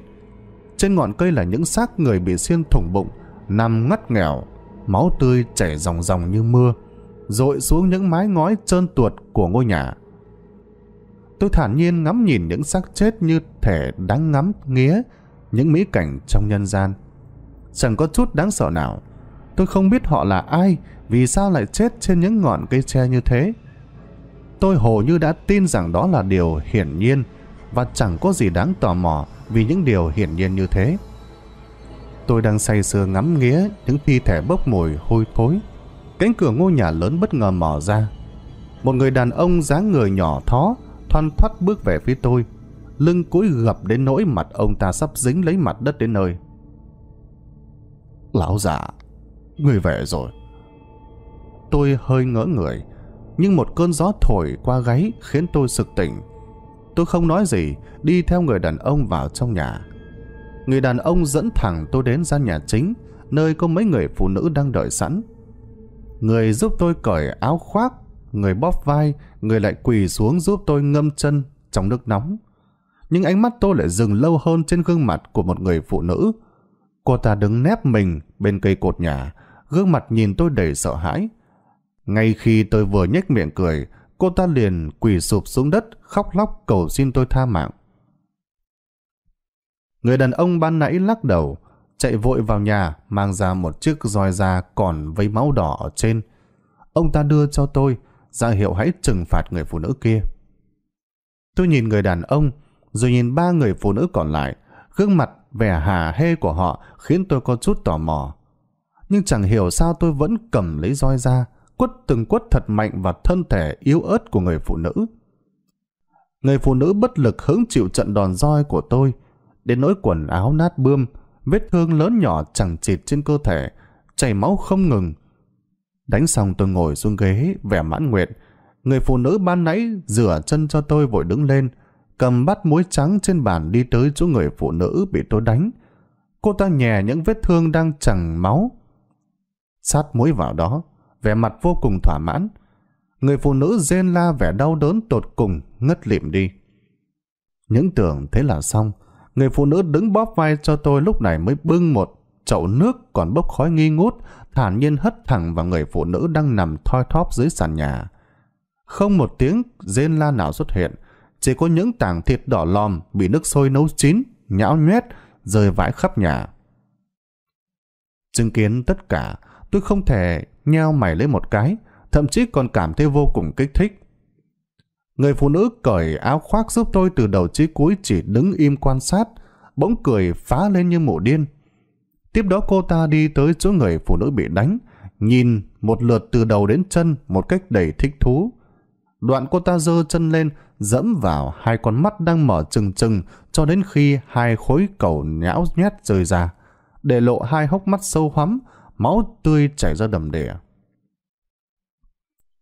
Speaker 1: Trên ngọn cây là những xác người bị xiên thủng bụng, nằm ngắt nghèo, máu tươi chảy ròng ròng như mưa, rội xuống những mái ngói trơn tuột của ngôi nhà. Tôi thản nhiên ngắm nhìn những xác chết như thể đáng ngắm nghía, những mỹ cảnh trong nhân gian. Chẳng có chút đáng sợ nào. Tôi không biết họ là ai, vì sao lại chết trên những ngọn cây tre như thế. Tôi hồ như đã tin rằng đó là điều hiển nhiên và chẳng có gì đáng tò mò vì những điều hiển nhiên như thế. Tôi đang say sưa ngắm nghía những thi thể bốc mùi hôi thối. Cánh cửa ngôi nhà lớn bất ngờ mở ra. Một người đàn ông dáng người nhỏ thó, thoăn thoắt bước về phía tôi. Lưng cúi gập đến nỗi mặt ông ta sắp dính lấy mặt đất đến nơi. Lão già, người về rồi. Tôi hơi ngỡ người, nhưng một cơn gió thổi qua gáy khiến tôi sực tỉnh. Tôi không nói gì, đi theo người đàn ông vào trong nhà người đàn ông dẫn thẳng tôi đến gian nhà chính, nơi có mấy người phụ nữ đang đợi sẵn. Người giúp tôi cởi áo khoác, người bóp vai, người lại quỳ xuống giúp tôi ngâm chân trong nước nóng. Nhưng ánh mắt tôi lại dừng lâu hơn trên gương mặt của một người phụ nữ. Cô ta đứng nép mình bên cây cột nhà, gương mặt nhìn tôi đầy sợ hãi. Ngay khi tôi vừa nhếch miệng cười, cô ta liền quỳ sụp xuống đất khóc lóc cầu xin tôi tha mạng. Người đàn ông ban nãy lắc đầu, chạy vội vào nhà mang ra một chiếc roi da còn vây máu đỏ ở trên. Ông ta đưa cho tôi, ra hiệu hãy trừng phạt người phụ nữ kia. Tôi nhìn người đàn ông, rồi nhìn ba người phụ nữ còn lại, gương mặt vẻ hà hê của họ khiến tôi có chút tò mò. Nhưng chẳng hiểu sao tôi vẫn cầm lấy roi da quất từng quất thật mạnh vào thân thể yếu ớt của người phụ nữ. Người phụ nữ bất lực hứng chịu trận đòn roi của tôi, đến nỗi quần áo nát bươm, vết thương lớn nhỏ chẳng chịt trên cơ thể, chảy máu không ngừng. Đánh xong tôi ngồi xuống ghế, vẻ mãn nguyện. Người phụ nữ ban nãy rửa chân cho tôi vội đứng lên, cầm bát muối trắng trên bàn đi tới chỗ người phụ nữ bị tôi đánh. Cô ta nhè những vết thương đang chẳng máu. Sát muối vào đó, vẻ mặt vô cùng thỏa mãn. Người phụ nữ rên la vẻ đau đớn tột cùng, ngất lịm đi. Những tưởng thế là xong, Người phụ nữ đứng bóp vai cho tôi lúc này mới bưng một chậu nước còn bốc khói nghi ngút, thản nhiên hất thẳng vào người phụ nữ đang nằm thoi thóp dưới sàn nhà. Không một tiếng rên la nào xuất hiện, chỉ có những tảng thịt đỏ lòm bị nước sôi nấu chín, nhão nhoét, rơi vãi khắp nhà. Chứng kiến tất cả, tôi không thể nheo mày lấy một cái, thậm chí còn cảm thấy vô cùng kích thích. Người phụ nữ cởi áo khoác giúp tôi từ đầu chí cuối chỉ đứng im quan sát, bỗng cười phá lên như mụ điên. Tiếp đó cô ta đi tới chỗ người phụ nữ bị đánh, nhìn một lượt từ đầu đến chân một cách đầy thích thú. Đoạn cô ta giơ chân lên, dẫm vào hai con mắt đang mở trừng trừng cho đến khi hai khối cầu nhão nhét rơi ra, để lộ hai hốc mắt sâu hoắm, máu tươi chảy ra đầm đìa.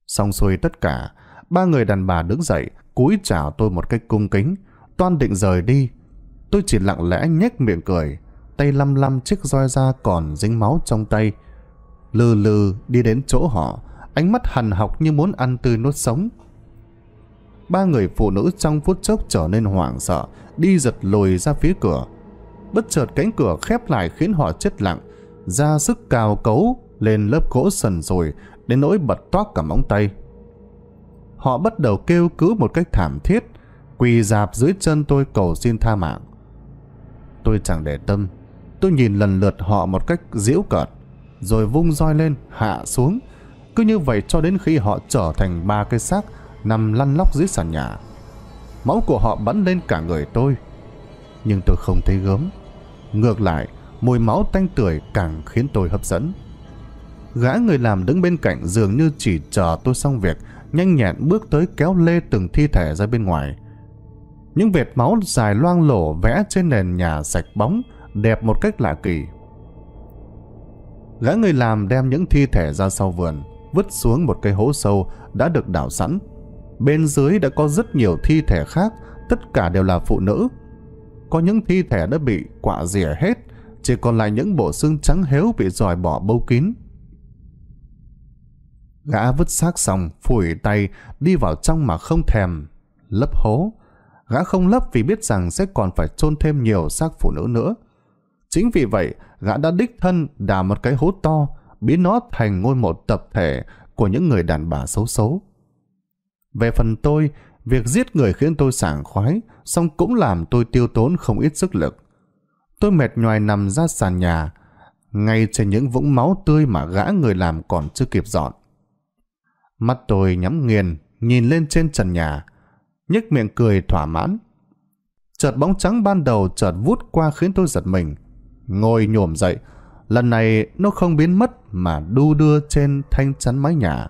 Speaker 1: Xong xuôi tất cả, ba người đàn bà đứng dậy, cúi chào tôi một cách cung kính, toan định rời đi. Tôi chỉ lặng lẽ nhếch miệng cười, tay lăm lăm chiếc roi da còn dính máu trong tay. Lừ lừ đi đến chỗ họ, ánh mắt hằn học như muốn ăn tươi nuốt sống. Ba người phụ nữ trong phút chốc trở nên hoảng sợ, đi giật lùi ra phía cửa. Bất chợt cánh cửa khép lại khiến họ chết lặng, ra sức cào cấu lên lớp gỗ sần rồi đến nỗi bật toát cả móng tay họ bắt đầu kêu cứu một cách thảm thiết, quỳ dạp dưới chân tôi cầu xin tha mạng. Tôi chẳng để tâm, tôi nhìn lần lượt họ một cách giễu cợt, rồi vung roi lên, hạ xuống, cứ như vậy cho đến khi họ trở thành ba cái xác nằm lăn lóc dưới sàn nhà. Máu của họ bắn lên cả người tôi, nhưng tôi không thấy gớm. Ngược lại, mùi máu tanh tưởi càng khiến tôi hấp dẫn. Gã người làm đứng bên cạnh dường như chỉ chờ tôi xong việc nhanh nhẹn bước tới kéo lê từng thi thể ra bên ngoài. Những vệt máu dài loang lổ vẽ trên nền nhà sạch bóng, đẹp một cách lạ kỳ. Gã người làm đem những thi thể ra sau vườn, vứt xuống một cây hố sâu đã được đào sẵn. Bên dưới đã có rất nhiều thi thể khác, tất cả đều là phụ nữ. Có những thi thể đã bị quạ rỉa hết, chỉ còn lại những bộ xương trắng héo bị dòi bỏ bâu kín. Gã vứt xác xong, phủi tay, đi vào trong mà không thèm. Lấp hố. Gã không lấp vì biết rằng sẽ còn phải chôn thêm nhiều xác phụ nữ nữa. Chính vì vậy, gã đã đích thân đào một cái hố to, biến nó thành ngôi mộ tập thể của những người đàn bà xấu xấu. Về phần tôi, việc giết người khiến tôi sảng khoái, song cũng làm tôi tiêu tốn không ít sức lực. Tôi mệt nhoài nằm ra sàn nhà, ngay trên những vũng máu tươi mà gã người làm còn chưa kịp dọn. Mắt tôi nhắm nghiền, nhìn lên trên trần nhà, nhếch miệng cười thỏa mãn. Chợt bóng trắng ban đầu chợt vút qua khiến tôi giật mình. Ngồi nhổm dậy, lần này nó không biến mất mà đu đưa trên thanh chắn mái nhà.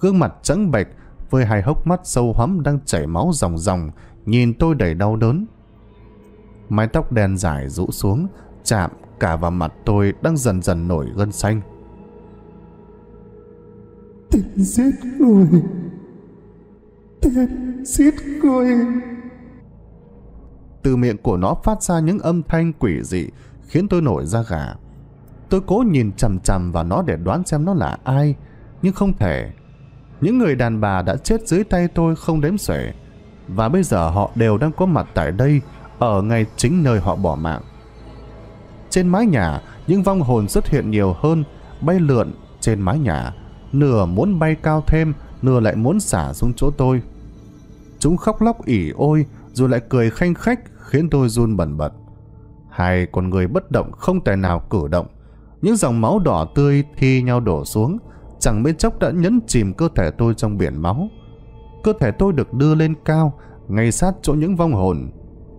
Speaker 1: Gương mặt trắng bệch với hai hốc mắt sâu hóm đang chảy máu ròng ròng, nhìn tôi đầy đau đớn. Mái tóc đen dài rũ xuống, chạm cả vào mặt tôi đang dần dần nổi gân xanh tên giết người tên giết người từ miệng của nó phát ra những âm thanh quỷ dị khiến tôi nổi da gà tôi cố nhìn chằm chằm vào nó để đoán xem nó là ai nhưng không thể những người đàn bà đã chết dưới tay tôi không đếm xuể và bây giờ họ đều đang có mặt tại đây ở ngay chính nơi họ bỏ mạng trên mái nhà những vong hồn xuất hiện nhiều hơn bay lượn trên mái nhà nửa muốn bay cao thêm, nửa lại muốn xả xuống chỗ tôi. Chúng khóc lóc ỉ ôi, rồi lại cười khanh khách, khiến tôi run bẩn bật. Hai con người bất động không tài nào cử động. Những dòng máu đỏ tươi thi nhau đổ xuống, chẳng mấy chốc đã nhấn chìm cơ thể tôi trong biển máu. Cơ thể tôi được đưa lên cao, ngay sát chỗ những vong hồn.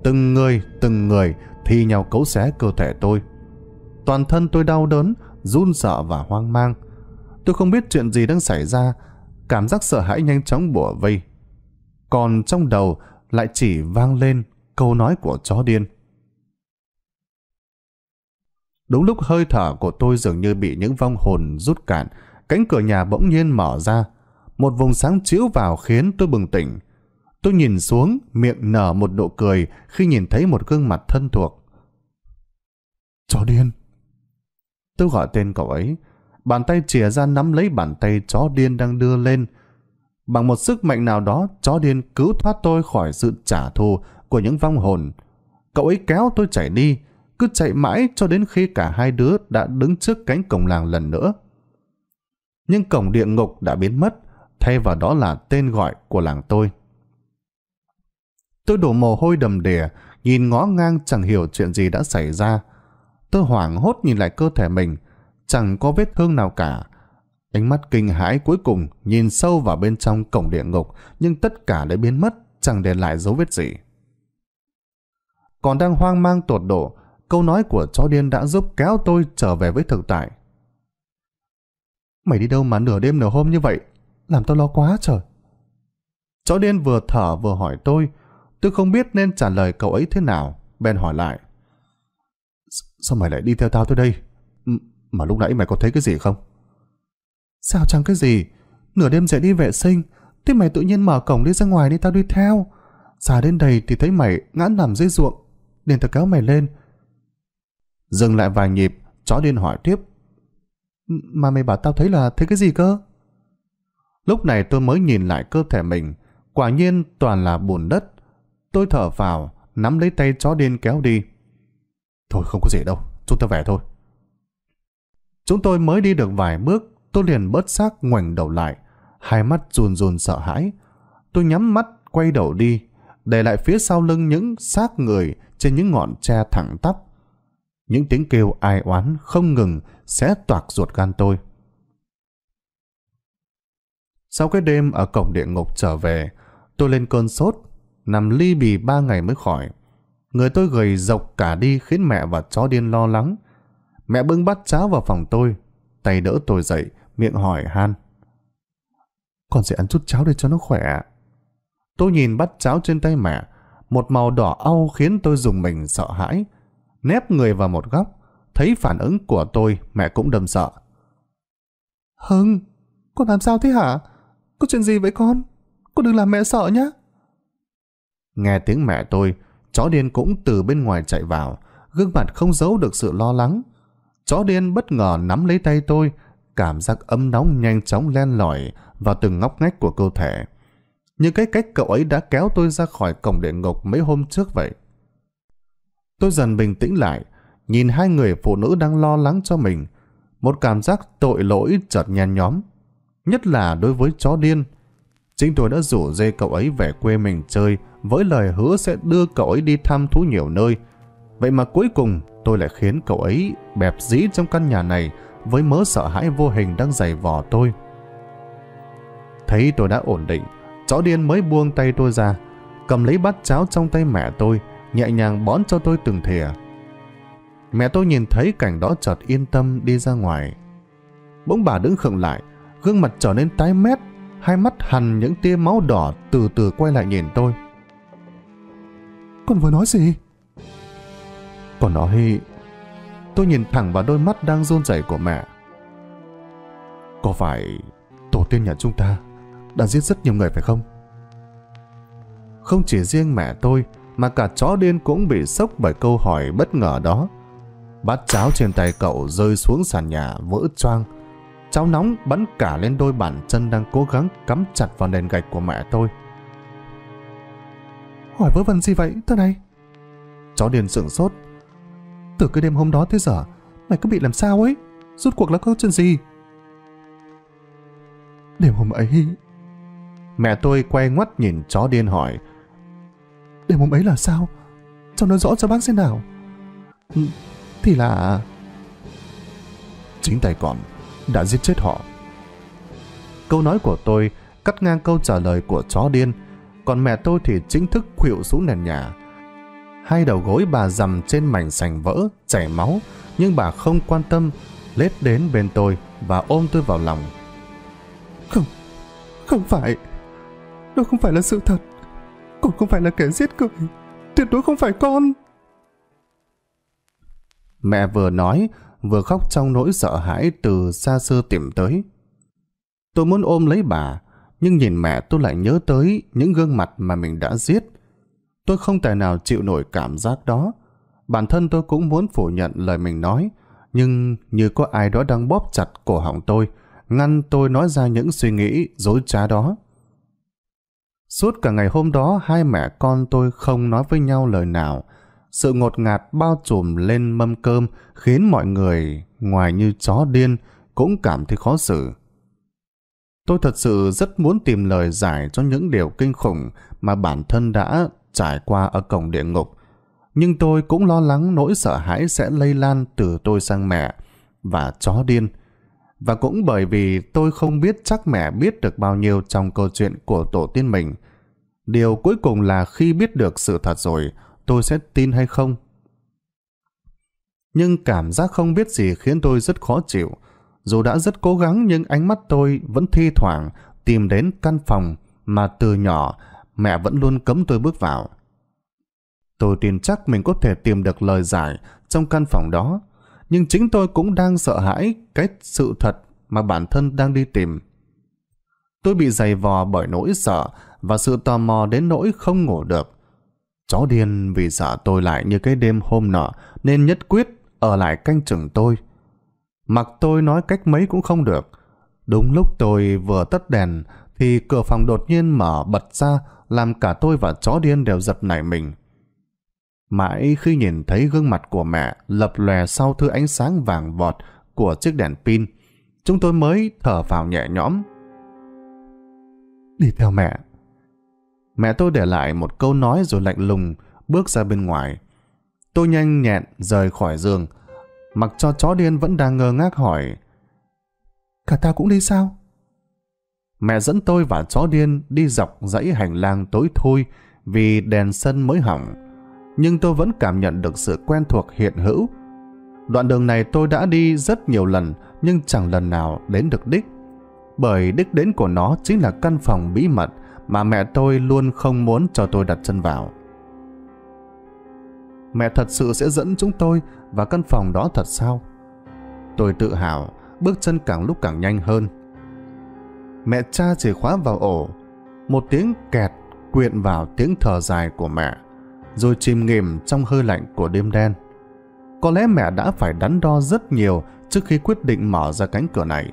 Speaker 1: Từng người, từng người thi nhau cấu xé cơ thể tôi. Toàn thân tôi đau đớn, run sợ và hoang mang. Tôi không biết chuyện gì đang xảy ra, cảm giác sợ hãi nhanh chóng bủa vây. Còn trong đầu lại chỉ vang lên câu nói của chó điên. Đúng lúc hơi thở của tôi dường như bị những vong hồn rút cạn, cánh cửa nhà bỗng nhiên mở ra. Một vùng sáng chiếu vào khiến tôi bừng tỉnh. Tôi nhìn xuống, miệng nở một nụ cười khi nhìn thấy một gương mặt thân thuộc. Chó điên! Tôi gọi tên cậu ấy, bàn tay chìa ra nắm lấy bàn tay chó điên đang đưa lên. Bằng một sức mạnh nào đó, chó điên cứu thoát tôi khỏi sự trả thù của những vong hồn. Cậu ấy kéo tôi chạy đi, cứ chạy mãi cho đến khi cả hai đứa đã đứng trước cánh cổng làng lần nữa. Nhưng cổng địa ngục đã biến mất, thay vào đó là tên gọi của làng tôi. Tôi đổ mồ hôi đầm đìa, nhìn ngó ngang chẳng hiểu chuyện gì đã xảy ra. Tôi hoảng hốt nhìn lại cơ thể mình, chẳng có vết thương nào cả. Ánh mắt kinh hãi cuối cùng nhìn sâu vào bên trong cổng địa ngục, nhưng tất cả đã biến mất, chẳng để lại dấu vết gì. Còn đang hoang mang tột độ, câu nói của chó điên đã giúp kéo tôi trở về với thực tại. Mày đi đâu mà nửa đêm nửa hôm như vậy? Làm tao lo quá trời. Chó điên vừa thở vừa hỏi tôi. Tôi không biết nên trả lời cậu ấy thế nào. Ben hỏi lại. Sao mày lại đi theo tao tới đây? Mà lúc nãy mày có thấy cái gì không? Sao chẳng cái gì? Nửa đêm dậy đi vệ sinh, thế mày tự nhiên mở cổng đi ra ngoài đi tao đi theo. Xà đến đây thì thấy mày ngã nằm dưới ruộng, nên tao kéo mày lên. Dừng lại vài nhịp, chó điên hỏi tiếp. Mà mày bảo tao thấy là thấy cái gì cơ? Lúc này tôi mới nhìn lại cơ thể mình, quả nhiên toàn là bùn đất. Tôi thở vào, nắm lấy tay chó điên kéo đi. Thôi không có gì đâu, chúng ta về thôi. Chúng tôi mới đi được vài bước, tôi liền bớt xác ngoảnh đầu lại, hai mắt run run sợ hãi. Tôi nhắm mắt, quay đầu đi, để lại phía sau lưng những xác người trên những ngọn tre thẳng tắp. Những tiếng kêu ai oán không ngừng sẽ toạc ruột gan tôi. Sau cái đêm ở cổng địa ngục trở về, tôi lên cơn sốt, nằm ly bì ba ngày mới khỏi. Người tôi gầy dọc cả đi khiến mẹ và chó điên lo lắng. Mẹ bưng bát cháo vào phòng tôi, tay đỡ tôi dậy, miệng hỏi han. Con sẽ ăn chút cháo để cho nó khỏe. Tôi nhìn bát cháo trên tay mẹ, một màu đỏ au khiến tôi dùng mình sợ hãi. Nép người vào một góc, thấy phản ứng của tôi mẹ cũng đâm sợ. Hưng, con làm sao thế hả? Có chuyện gì vậy con? Con đừng làm mẹ sợ nhé. Nghe tiếng mẹ tôi, chó điên cũng từ bên ngoài chạy vào, gương mặt không giấu được sự lo lắng. Chó điên bất ngờ nắm lấy tay tôi, cảm giác ấm nóng nhanh chóng len lỏi vào từng ngóc ngách của cơ thể. Như cái cách cậu ấy đã kéo tôi ra khỏi cổng địa ngục mấy hôm trước vậy. Tôi dần bình tĩnh lại, nhìn hai người phụ nữ đang lo lắng cho mình. Một cảm giác tội lỗi chợt nhen nhóm, nhất là đối với chó điên. Chính tôi đã rủ dê cậu ấy về quê mình chơi với lời hứa sẽ đưa cậu ấy đi thăm thú nhiều nơi, Vậy mà cuối cùng tôi lại khiến cậu ấy bẹp dĩ trong căn nhà này với mớ sợ hãi vô hình đang giày vò tôi. Thấy tôi đã ổn định, chó điên mới buông tay tôi ra, cầm lấy bát cháo trong tay mẹ tôi, nhẹ nhàng bón cho tôi từng thìa. Mẹ tôi nhìn thấy cảnh đó chợt yên tâm đi ra ngoài. Bỗng bà đứng khựng lại, gương mặt trở nên tái mét, hai mắt hằn những tia máu đỏ từ từ quay lại nhìn tôi. Con vừa nói gì? của nó hi. Tôi nhìn thẳng vào đôi mắt đang run rẩy của mẹ. Có phải tổ tiên nhà chúng ta đã giết rất nhiều người phải không? Không chỉ riêng mẹ tôi mà cả chó điên cũng bị sốc bởi câu hỏi bất ngờ đó. Bát cháo trên tay cậu rơi xuống sàn nhà vỡ choang. Cháo nóng bắn cả lên đôi bàn chân đang cố gắng cắm chặt vào nền gạch của mẹ tôi. Hỏi vớ vẩn gì vậy, thế này? Chó điên sửng sốt, từ cái đêm hôm đó tới giờ, mày cứ bị làm sao ấy? Rốt cuộc là có chuyện gì? Đêm hôm ấy... Mẹ tôi quay ngoắt nhìn chó điên hỏi. Đêm hôm ấy là sao? cho nó rõ cho bác xem nào. Thì là... Chính tay con đã giết chết họ. Câu nói của tôi cắt ngang câu trả lời của chó điên, còn mẹ tôi thì chính thức khuỵu xuống nền nhà, Hai đầu gối bà nằm trên mảnh sành vỡ, chảy máu, nhưng bà không quan tâm, lết đến bên tôi và ôm tôi vào lòng. Không, không phải. Đó không phải là sự thật. cũng không phải là kẻ giết người. Tuyệt đối không phải con. Mẹ vừa nói, vừa khóc trong nỗi sợ hãi từ xa xưa tìm tới. Tôi muốn ôm lấy bà, nhưng nhìn mẹ tôi lại nhớ tới những gương mặt mà mình đã giết. Tôi không tài nào chịu nổi cảm giác đó. Bản thân tôi cũng muốn phủ nhận lời mình nói, nhưng như có ai đó đang bóp chặt cổ họng tôi, ngăn tôi nói ra những suy nghĩ dối trá đó. Suốt cả ngày hôm đó, hai mẹ con tôi không nói với nhau lời nào. Sự ngột ngạt bao trùm lên mâm cơm khiến mọi người, ngoài như chó điên, cũng cảm thấy khó xử. Tôi thật sự rất muốn tìm lời giải cho những điều kinh khủng mà bản thân đã trải qua ở cổng địa ngục. Nhưng tôi cũng lo lắng nỗi sợ hãi sẽ lây lan từ tôi sang mẹ và chó điên. Và cũng bởi vì tôi không biết chắc mẹ biết được bao nhiêu trong câu chuyện của tổ tiên mình. Điều cuối cùng là khi biết được sự thật rồi, tôi sẽ tin hay không? Nhưng cảm giác không biết gì khiến tôi rất khó chịu. Dù đã rất cố gắng nhưng ánh mắt tôi vẫn thi thoảng tìm đến căn phòng mà từ nhỏ mẹ vẫn luôn cấm tôi bước vào. Tôi tin chắc mình có thể tìm được lời giải trong căn phòng đó, nhưng chính tôi cũng đang sợ hãi cái sự thật mà bản thân đang đi tìm. Tôi bị dày vò bởi nỗi sợ và sự tò mò đến nỗi không ngủ được. Chó điên vì sợ tôi lại như cái đêm hôm nọ nên nhất quyết ở lại canh chừng tôi. Mặc tôi nói cách mấy cũng không được. Đúng lúc tôi vừa tắt đèn thì cửa phòng đột nhiên mở bật ra làm cả tôi và chó điên đều giật nảy mình. Mãi khi nhìn thấy gương mặt của mẹ lập lòe sau thứ ánh sáng vàng vọt của chiếc đèn pin, chúng tôi mới thở vào nhẹ nhõm. Đi theo mẹ. Mẹ tôi để lại một câu nói rồi lạnh lùng, bước ra bên ngoài. Tôi nhanh nhẹn rời khỏi giường, mặc cho chó điên vẫn đang ngơ ngác hỏi. Cả ta cũng đi sao? mẹ dẫn tôi và chó điên đi dọc dãy hành lang tối thui vì đèn sân mới hỏng, nhưng tôi vẫn cảm nhận được sự quen thuộc hiện hữu. Đoạn đường này tôi đã đi rất nhiều lần nhưng chẳng lần nào đến được đích, bởi đích đến của nó chính là căn phòng bí mật mà mẹ tôi luôn không muốn cho tôi đặt chân vào. Mẹ thật sự sẽ dẫn chúng tôi vào căn phòng đó thật sao? Tôi tự hào, bước chân càng lúc càng nhanh hơn mẹ cha chìa khóa vào ổ. Một tiếng kẹt quyện vào tiếng thở dài của mẹ, rồi chìm nghỉm trong hơi lạnh của đêm đen. Có lẽ mẹ đã phải đắn đo rất nhiều trước khi quyết định mở ra cánh cửa này.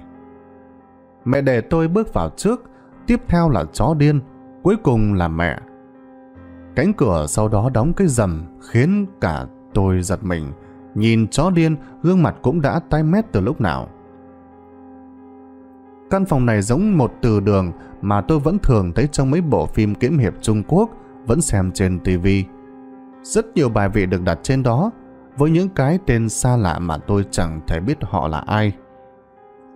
Speaker 1: Mẹ để tôi bước vào trước, tiếp theo là chó điên, cuối cùng là mẹ. Cánh cửa sau đó đóng cái rầm khiến cả tôi giật mình. Nhìn chó điên, gương mặt cũng đã tái mét từ lúc nào. Căn phòng này giống một từ đường mà tôi vẫn thường thấy trong mấy bộ phim kiếm hiệp Trung Quốc vẫn xem trên TV. Rất nhiều bài vị được đặt trên đó với những cái tên xa lạ mà tôi chẳng thể biết họ là ai.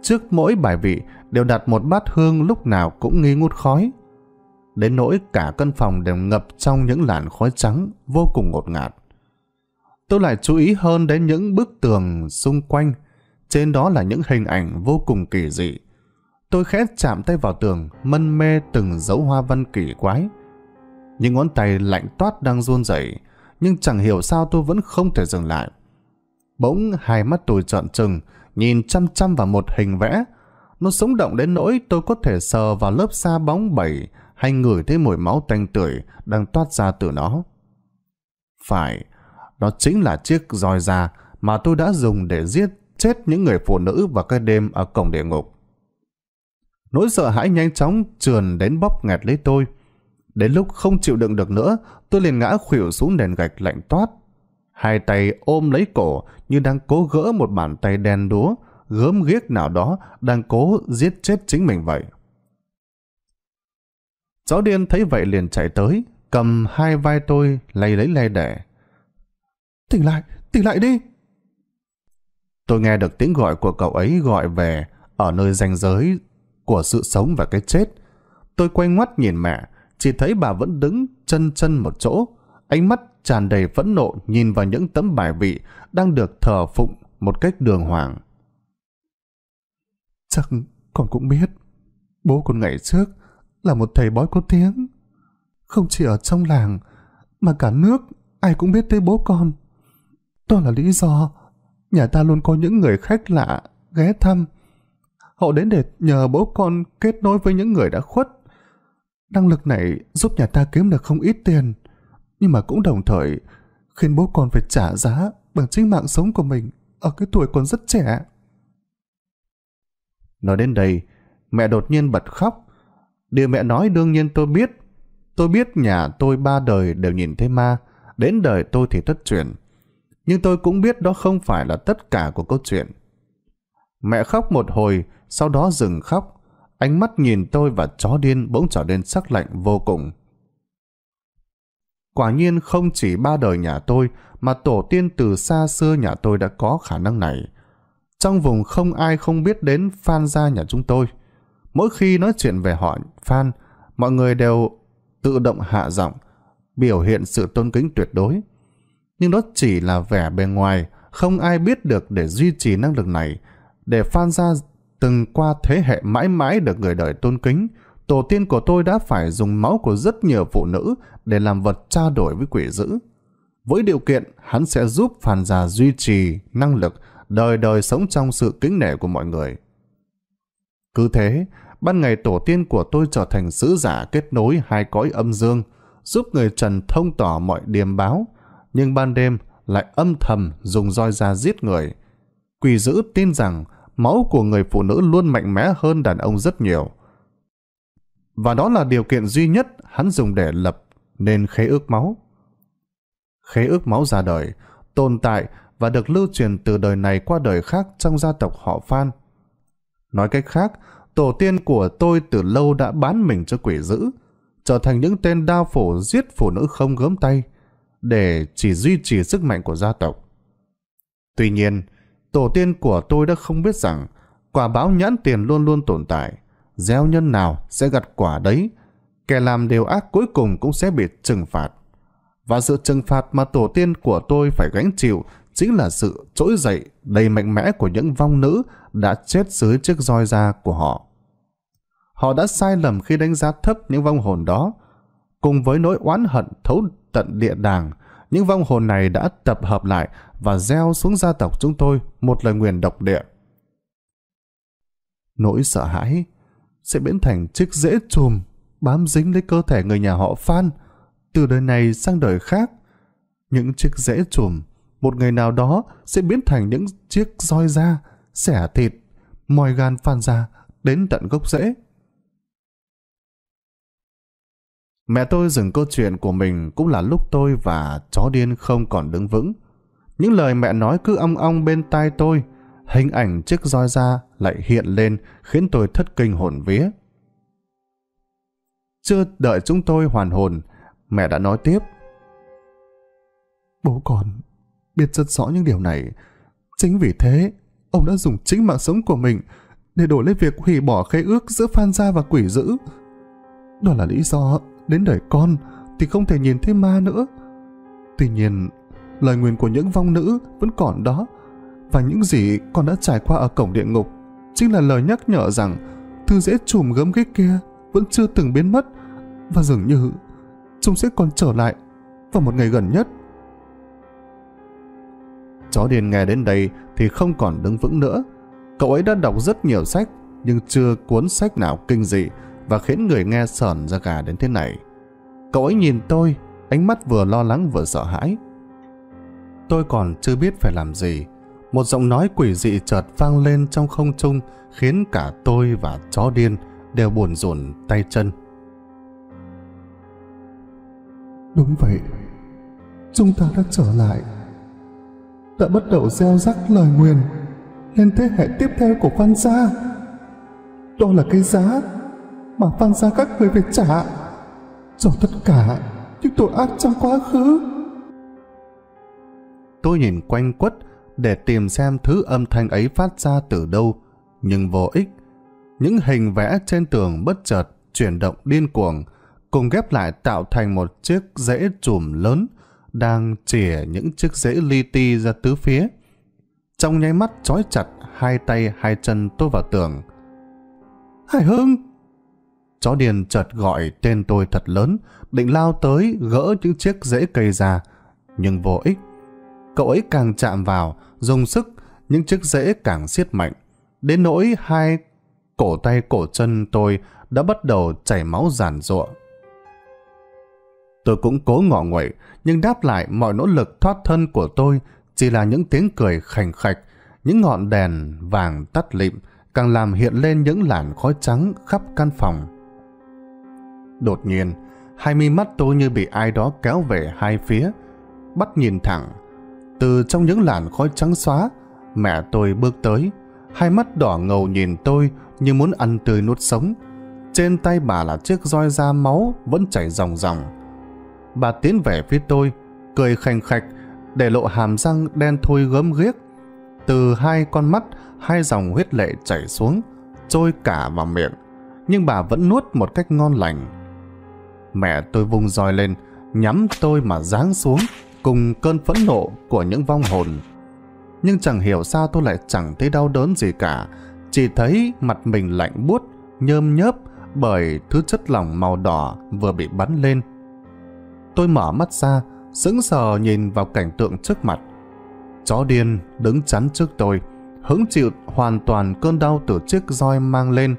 Speaker 1: Trước mỗi bài vị đều đặt một bát hương lúc nào cũng nghi ngút khói. Đến nỗi cả căn phòng đều ngập trong những làn khói trắng vô cùng ngột ngạt. Tôi lại chú ý hơn đến những bức tường xung quanh. Trên đó là những hình ảnh vô cùng kỳ dị Tôi khẽ chạm tay vào tường, mân mê từng dấu hoa văn kỳ quái. Những ngón tay lạnh toát đang run rẩy, nhưng chẳng hiểu sao tôi vẫn không thể dừng lại. Bỗng hai mắt tôi trợn trừng, nhìn chăm chăm vào một hình vẽ. Nó sống động đến nỗi tôi có thể sờ vào lớp da bóng bẩy hay ngửi thấy mùi máu tanh tưởi đang toát ra từ nó. Phải, đó chính là chiếc roi da mà tôi đã dùng để giết chết những người phụ nữ vào cái đêm ở cổng địa ngục. Nỗi sợ hãi nhanh chóng trườn đến bóp nghẹt lấy tôi. Đến lúc không chịu đựng được nữa, tôi liền ngã khuỷu xuống nền gạch lạnh toát. Hai tay ôm lấy cổ như đang cố gỡ một bàn tay đen đúa, gớm ghiếc nào đó đang cố giết chết chính mình vậy. Chó điên thấy vậy liền chạy tới, cầm hai vai tôi lay lấy lay đẻ. Tỉnh lại, tỉnh lại đi! Tôi nghe được tiếng gọi của cậu ấy gọi về ở nơi ranh giới của sự sống và cái chết. Tôi quay ngoắt nhìn mẹ, chỉ thấy bà vẫn đứng chân chân một chỗ, ánh mắt tràn đầy phẫn nộ nhìn vào những tấm bài vị đang được thờ phụng một cách đường hoàng. Chắc con cũng biết, bố con ngày trước là một thầy bói có tiếng. Không chỉ ở trong làng, mà cả nước ai cũng biết tới bố con. Đó là lý do nhà ta luôn có những người khách lạ ghé thăm, Họ đến để nhờ bố con kết nối với những người đã khuất. Năng lực này giúp nhà ta kiếm được không ít tiền, nhưng mà cũng đồng thời khiến bố con phải trả giá bằng chính mạng sống của mình ở cái tuổi còn rất trẻ. Nói đến đây, mẹ đột nhiên bật khóc. Điều mẹ nói đương nhiên tôi biết. Tôi biết nhà tôi ba đời đều nhìn thấy ma, đến đời tôi thì thất truyền. Nhưng tôi cũng biết đó không phải là tất cả của câu chuyện. Mẹ khóc một hồi, sau đó dừng khóc. Ánh mắt nhìn tôi và chó điên bỗng trở nên sắc lạnh vô cùng. Quả nhiên không chỉ ba đời nhà tôi mà tổ tiên từ xa xưa nhà tôi đã có khả năng này. Trong vùng không ai không biết đến Phan gia nhà chúng tôi. Mỗi khi nói chuyện về họ Phan, mọi người đều tự động hạ giọng, biểu hiện sự tôn kính tuyệt đối. Nhưng đó chỉ là vẻ bề ngoài, không ai biết được để duy trì năng lực này để Phan Gia từng qua thế hệ mãi mãi được người đời tôn kính, tổ tiên của tôi đã phải dùng máu của rất nhiều phụ nữ để làm vật trao đổi với quỷ dữ. Với điều kiện, hắn sẽ giúp Phan Gia duy trì năng lực đời đời sống trong sự kính nể của mọi người. Cứ thế, ban ngày tổ tiên của tôi trở thành sứ giả kết nối hai cõi âm dương, giúp người Trần thông tỏ mọi điềm báo, nhưng ban đêm lại âm thầm dùng roi ra giết người, Quỷ dữ tin rằng máu của người phụ nữ luôn mạnh mẽ hơn đàn ông rất nhiều. Và đó là điều kiện duy nhất hắn dùng để lập nên khế ước máu. Khế ước máu ra đời, tồn tại và được lưu truyền từ đời này qua đời khác trong gia tộc họ Phan. Nói cách khác, tổ tiên của tôi từ lâu đã bán mình cho quỷ dữ, trở thành những tên đao phổ giết phụ nữ không gớm tay, để chỉ duy trì sức mạnh của gia tộc. Tuy nhiên, Tổ tiên của tôi đã không biết rằng quả báo nhãn tiền luôn luôn tồn tại. Gieo nhân nào sẽ gặt quả đấy. Kẻ làm điều ác cuối cùng cũng sẽ bị trừng phạt. Và sự trừng phạt mà tổ tiên của tôi phải gánh chịu chính là sự trỗi dậy đầy mạnh mẽ của những vong nữ đã chết dưới chiếc roi da của họ. Họ đã sai lầm khi đánh giá thấp những vong hồn đó, cùng với nỗi oán hận thấu tận địa đàng những vong hồn này đã tập hợp lại và gieo xuống gia tộc chúng tôi một lời nguyền độc địa. Nỗi sợ hãi sẽ biến thành chiếc rễ chùm bám dính lấy cơ thể người nhà họ Phan từ đời này sang đời khác. Những chiếc rễ chùm, một ngày nào đó sẽ biến thành những chiếc roi da, xẻ thịt, mòi gan Phan ra đến tận gốc rễ. Mẹ tôi dừng câu chuyện của mình cũng là lúc tôi và chó điên không còn đứng vững. Những lời mẹ nói cứ ong ong bên tai tôi, hình ảnh chiếc roi da lại hiện lên khiến tôi thất kinh hồn vía. Chưa đợi chúng tôi hoàn hồn, mẹ đã nói tiếp. Bố con biết rất rõ những điều này. Chính vì thế, ông đã dùng chính mạng sống của mình để đổi lấy việc hủy bỏ khế ước giữa Phan Gia và quỷ dữ. Đó là lý do đến đời con thì không thể nhìn thấy ma nữa. Tuy nhiên, lời nguyền của những vong nữ vẫn còn đó, và những gì con đã trải qua ở cổng địa ngục chính là lời nhắc nhở rằng thứ dễ trùm gấm ghét kia vẫn chưa từng biến mất và dường như chúng sẽ còn trở lại vào một ngày gần nhất. Chó điên nghe đến đây thì không còn đứng vững nữa. Cậu ấy đã đọc rất nhiều sách nhưng chưa cuốn sách nào kinh dị và khiến người nghe sởn ra gà đến thế này. Cậu ấy nhìn tôi, ánh mắt vừa lo lắng vừa sợ hãi. Tôi còn chưa biết phải làm gì. Một giọng nói quỷ dị chợt vang lên trong không trung khiến cả tôi và chó điên đều buồn rộn tay chân. Đúng vậy, chúng ta đã trở lại. Đã bắt đầu gieo rắc lời nguyền lên thế hệ tiếp theo của quan gia. Đó là cái giá mà phan ra các người phải trả cho tất cả những tội ác trong quá khứ. Tôi nhìn quanh quất để tìm xem thứ âm thanh ấy phát ra từ đâu, nhưng vô ích. Những hình vẽ trên tường bất chợt chuyển động điên cuồng, cùng ghép lại tạo thành một chiếc rễ chùm lớn đang chỉa những chiếc rễ li ti ra tứ phía. Trong nháy mắt trói chặt hai tay hai chân tôi vào tường. Hải Hưng! Chó điền chợt gọi tên tôi thật lớn, định lao tới gỡ những chiếc rễ cây ra, nhưng vô ích. Cậu ấy càng chạm vào, dùng sức, những chiếc rễ càng siết mạnh. Đến nỗi hai cổ tay cổ chân tôi đã bắt đầu chảy máu giàn ruộng. Tôi cũng cố ngọ nguậy, nhưng đáp lại mọi nỗ lực thoát thân của tôi chỉ là những tiếng cười khành khạch, những ngọn đèn vàng tắt lịm càng làm hiện lên những làn khói trắng khắp căn phòng đột nhiên, hai mi mắt tôi như bị ai đó kéo về hai phía, bắt nhìn thẳng. Từ trong những làn khói trắng xóa, mẹ tôi bước tới, hai mắt đỏ ngầu nhìn tôi như muốn ăn tươi nuốt sống. Trên tay bà là chiếc roi da máu vẫn chảy ròng ròng. Bà tiến về phía tôi, cười khành khạch, để lộ hàm răng đen thui gớm ghiếc. Từ hai con mắt, hai dòng huyết lệ chảy xuống, trôi cả vào miệng. Nhưng bà vẫn nuốt một cách ngon lành mẹ tôi vung roi lên, nhắm tôi mà giáng xuống cùng cơn phẫn nộ của những vong hồn. Nhưng chẳng hiểu sao tôi lại chẳng thấy đau đớn gì cả, chỉ thấy mặt mình lạnh buốt, nhơm nhớp bởi thứ chất lỏng màu đỏ vừa bị bắn lên. Tôi mở mắt ra, sững sờ nhìn vào cảnh tượng trước mặt. Chó điên đứng chắn trước tôi, hứng chịu hoàn toàn cơn đau từ chiếc roi mang lên.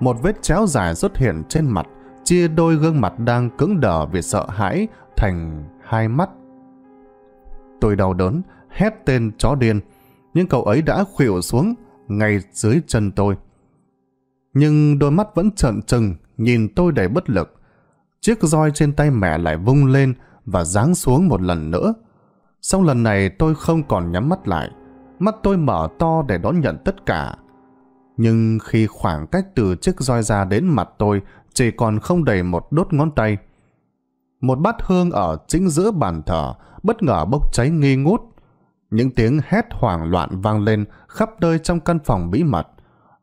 Speaker 1: Một vết chéo dài xuất hiện trên mặt chia đôi gương mặt đang cứng đờ vì sợ hãi thành hai mắt. Tôi đau đớn, hét tên chó điên, nhưng cậu ấy đã khuỵu xuống ngay dưới chân tôi. Nhưng đôi mắt vẫn trợn trừng, nhìn tôi đầy bất lực. Chiếc roi trên tay mẹ lại vung lên và giáng xuống một lần nữa. Sau lần này tôi không còn nhắm mắt lại, mắt tôi mở to để đón nhận tất cả. Nhưng khi khoảng cách từ chiếc roi ra đến mặt tôi chỉ còn không đầy một đốt ngón tay. Một bát hương ở chính giữa bàn thờ bất ngờ bốc cháy nghi ngút. Những tiếng hét hoảng loạn vang lên khắp nơi trong căn phòng bí mật.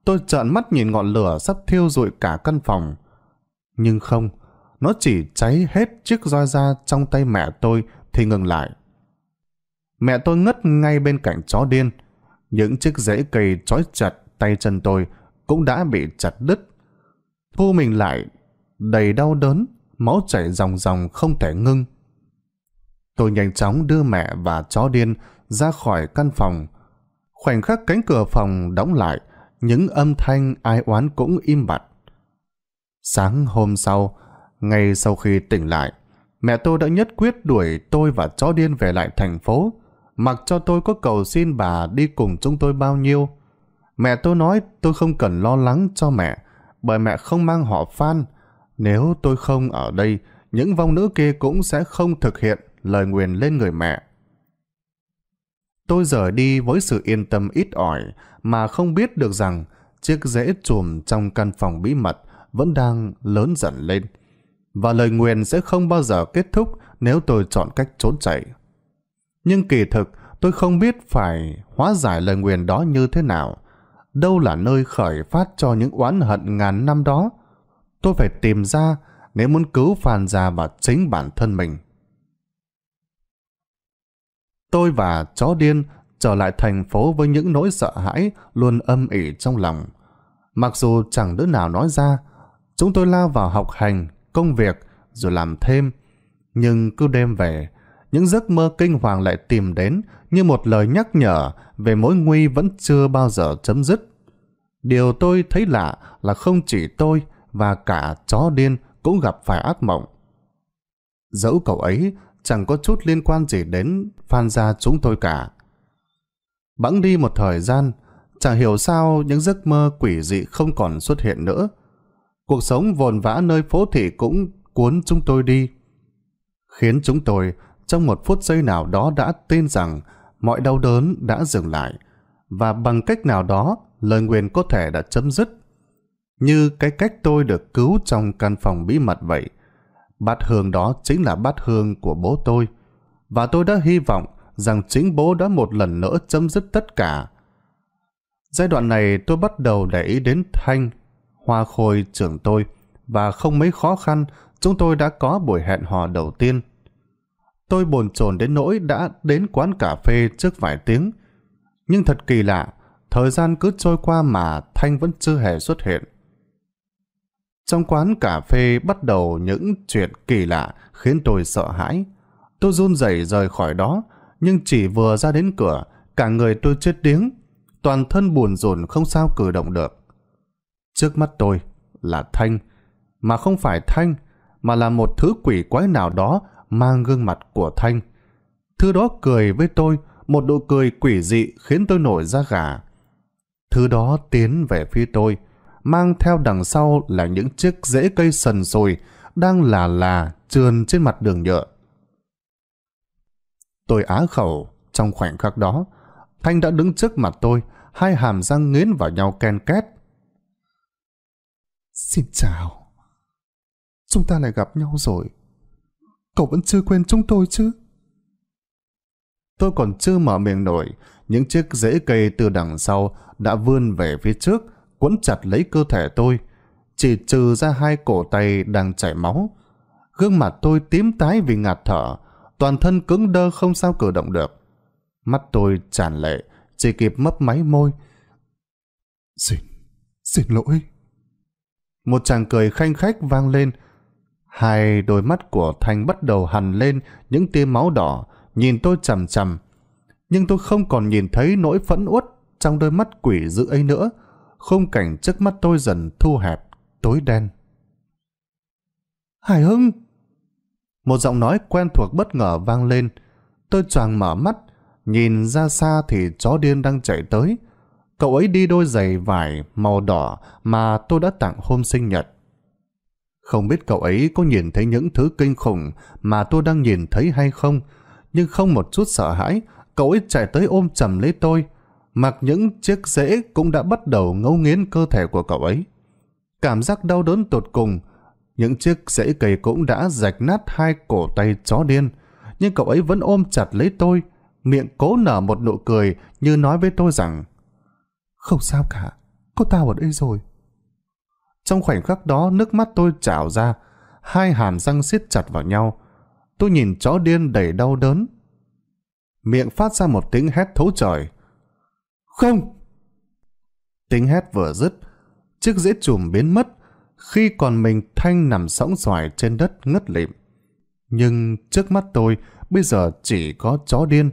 Speaker 1: Tôi trợn mắt nhìn ngọn lửa sắp thiêu rụi cả căn phòng. Nhưng không, nó chỉ cháy hết chiếc roi da trong tay mẹ tôi thì ngừng lại. Mẹ tôi ngất ngay bên cạnh chó điên. Những chiếc rễ cây trói chặt tay chân tôi cũng đã bị chặt đứt Cô mình lại đầy đau đớn, máu chảy ròng ròng không thể ngưng. Tôi nhanh chóng đưa mẹ và chó điên ra khỏi căn phòng. Khoảnh khắc cánh cửa phòng đóng lại, những âm thanh ai oán cũng im bặt. Sáng hôm sau, ngay sau khi tỉnh lại, mẹ tôi đã nhất quyết đuổi tôi và chó điên về lại thành phố, mặc cho tôi có cầu xin bà đi cùng chúng tôi bao nhiêu. Mẹ tôi nói tôi không cần lo lắng cho mẹ, bởi mẹ không mang họ Phan. Nếu tôi không ở đây, những vong nữ kia cũng sẽ không thực hiện lời nguyền lên người mẹ. Tôi rời đi với sự yên tâm ít ỏi mà không biết được rằng chiếc rễ chùm trong căn phòng bí mật vẫn đang lớn dần lên. Và lời nguyền sẽ không bao giờ kết thúc nếu tôi chọn cách trốn chạy. Nhưng kỳ thực, tôi không biết phải hóa giải lời nguyền đó như thế nào đâu là nơi khởi phát cho những oán hận ngàn năm đó. Tôi phải tìm ra nếu muốn cứu Phan Gia và chính bản thân mình. Tôi và chó điên trở lại thành phố với những nỗi sợ hãi luôn âm ỉ trong lòng. Mặc dù chẳng đứa nào nói ra, chúng tôi lao vào học hành, công việc rồi làm thêm. Nhưng cứ đêm về, những giấc mơ kinh hoàng lại tìm đến như một lời nhắc nhở về mối nguy vẫn chưa bao giờ chấm dứt. Điều tôi thấy lạ là không chỉ tôi và cả chó điên cũng gặp phải ác mộng. Dẫu cậu ấy chẳng có chút liên quan gì đến Phan gia chúng tôi cả. Bẵng đi một thời gian, chẳng hiểu sao những giấc mơ quỷ dị không còn xuất hiện nữa. Cuộc sống vồn vã nơi phố thị cũng cuốn chúng tôi đi, khiến chúng tôi trong một phút giây nào đó đã tin rằng mọi đau đớn đã dừng lại, và bằng cách nào đó lời nguyền có thể đã chấm dứt. Như cái cách tôi được cứu trong căn phòng bí mật vậy, bát hương đó chính là bát hương của bố tôi, và tôi đã hy vọng rằng chính bố đã một lần nữa chấm dứt tất cả. Giai đoạn này tôi bắt đầu để ý đến Thanh, hoa khôi trưởng tôi, và không mấy khó khăn, chúng tôi đã có buổi hẹn hò đầu tiên Tôi bồn chồn đến nỗi đã đến quán cà phê trước vài tiếng. Nhưng thật kỳ lạ, thời gian cứ trôi qua mà Thanh vẫn chưa hề xuất hiện. Trong quán cà phê bắt đầu những chuyện kỳ lạ khiến tôi sợ hãi. Tôi run rẩy rời khỏi đó, nhưng chỉ vừa ra đến cửa, cả người tôi chết điếng, toàn thân buồn rồn không sao cử động được. Trước mắt tôi là Thanh, mà không phải Thanh, mà là một thứ quỷ quái nào đó mang gương mặt của Thanh. Thứ đó cười với tôi, một độ cười quỷ dị khiến tôi nổi da gà. Thứ đó tiến về phía tôi, mang theo đằng sau là những chiếc rễ cây sần sùi đang là là trườn trên mặt đường nhựa. Tôi á khẩu, trong khoảnh khắc đó, Thanh đã đứng trước mặt tôi, hai hàm răng nghiến vào nhau ken két. Xin chào, chúng ta lại gặp nhau rồi. Cậu vẫn chưa quên chúng tôi chứ? Tôi còn chưa mở miệng nổi, những chiếc rễ cây từ đằng sau đã vươn về phía trước, quấn chặt lấy cơ thể tôi. Chỉ trừ ra hai cổ tay đang chảy máu. Gương mặt tôi tím tái vì ngạt thở, toàn thân cứng đơ không sao cử động được. Mắt tôi tràn lệ, chỉ kịp mấp máy môi. Xin, xin lỗi. Một chàng cười khanh khách vang lên, Hai đôi mắt của Thành bắt đầu hằn lên những tia máu đỏ, nhìn tôi chằm chằm. Nhưng tôi không còn nhìn thấy nỗi phẫn uất trong đôi mắt quỷ dữ ấy nữa. Khung cảnh trước mắt tôi dần thu hẹp, tối đen. Hải Hưng! Một giọng nói quen thuộc bất ngờ vang lên. Tôi choàng mở mắt, nhìn ra xa thì chó điên đang chạy tới. Cậu ấy đi đôi giày vải màu đỏ mà tôi đã tặng hôm sinh nhật. Không biết cậu ấy có nhìn thấy những thứ kinh khủng mà tôi đang nhìn thấy hay không, nhưng không một chút sợ hãi, cậu ấy chạy tới ôm chầm lấy tôi. Mặc những chiếc rễ cũng đã bắt đầu ngấu nghiến cơ thể của cậu ấy. Cảm giác đau đớn tột cùng, những chiếc rễ cây cũng đã rạch nát hai cổ tay chó điên, nhưng cậu ấy vẫn ôm chặt lấy tôi, miệng cố nở một nụ cười như nói với tôi rằng Không sao cả, có tao ở đây rồi. Trong khoảnh khắc đó nước mắt tôi trào ra, hai hàm răng siết chặt vào nhau. Tôi nhìn chó điên đầy đau đớn. Miệng phát ra một tiếng hét thấu trời. Không! Tiếng hét vừa dứt, chiếc dĩa chùm biến mất, khi còn mình Thanh nằm sóng xoài trên đất ngất lịm. Nhưng trước mắt tôi bây giờ chỉ có chó điên.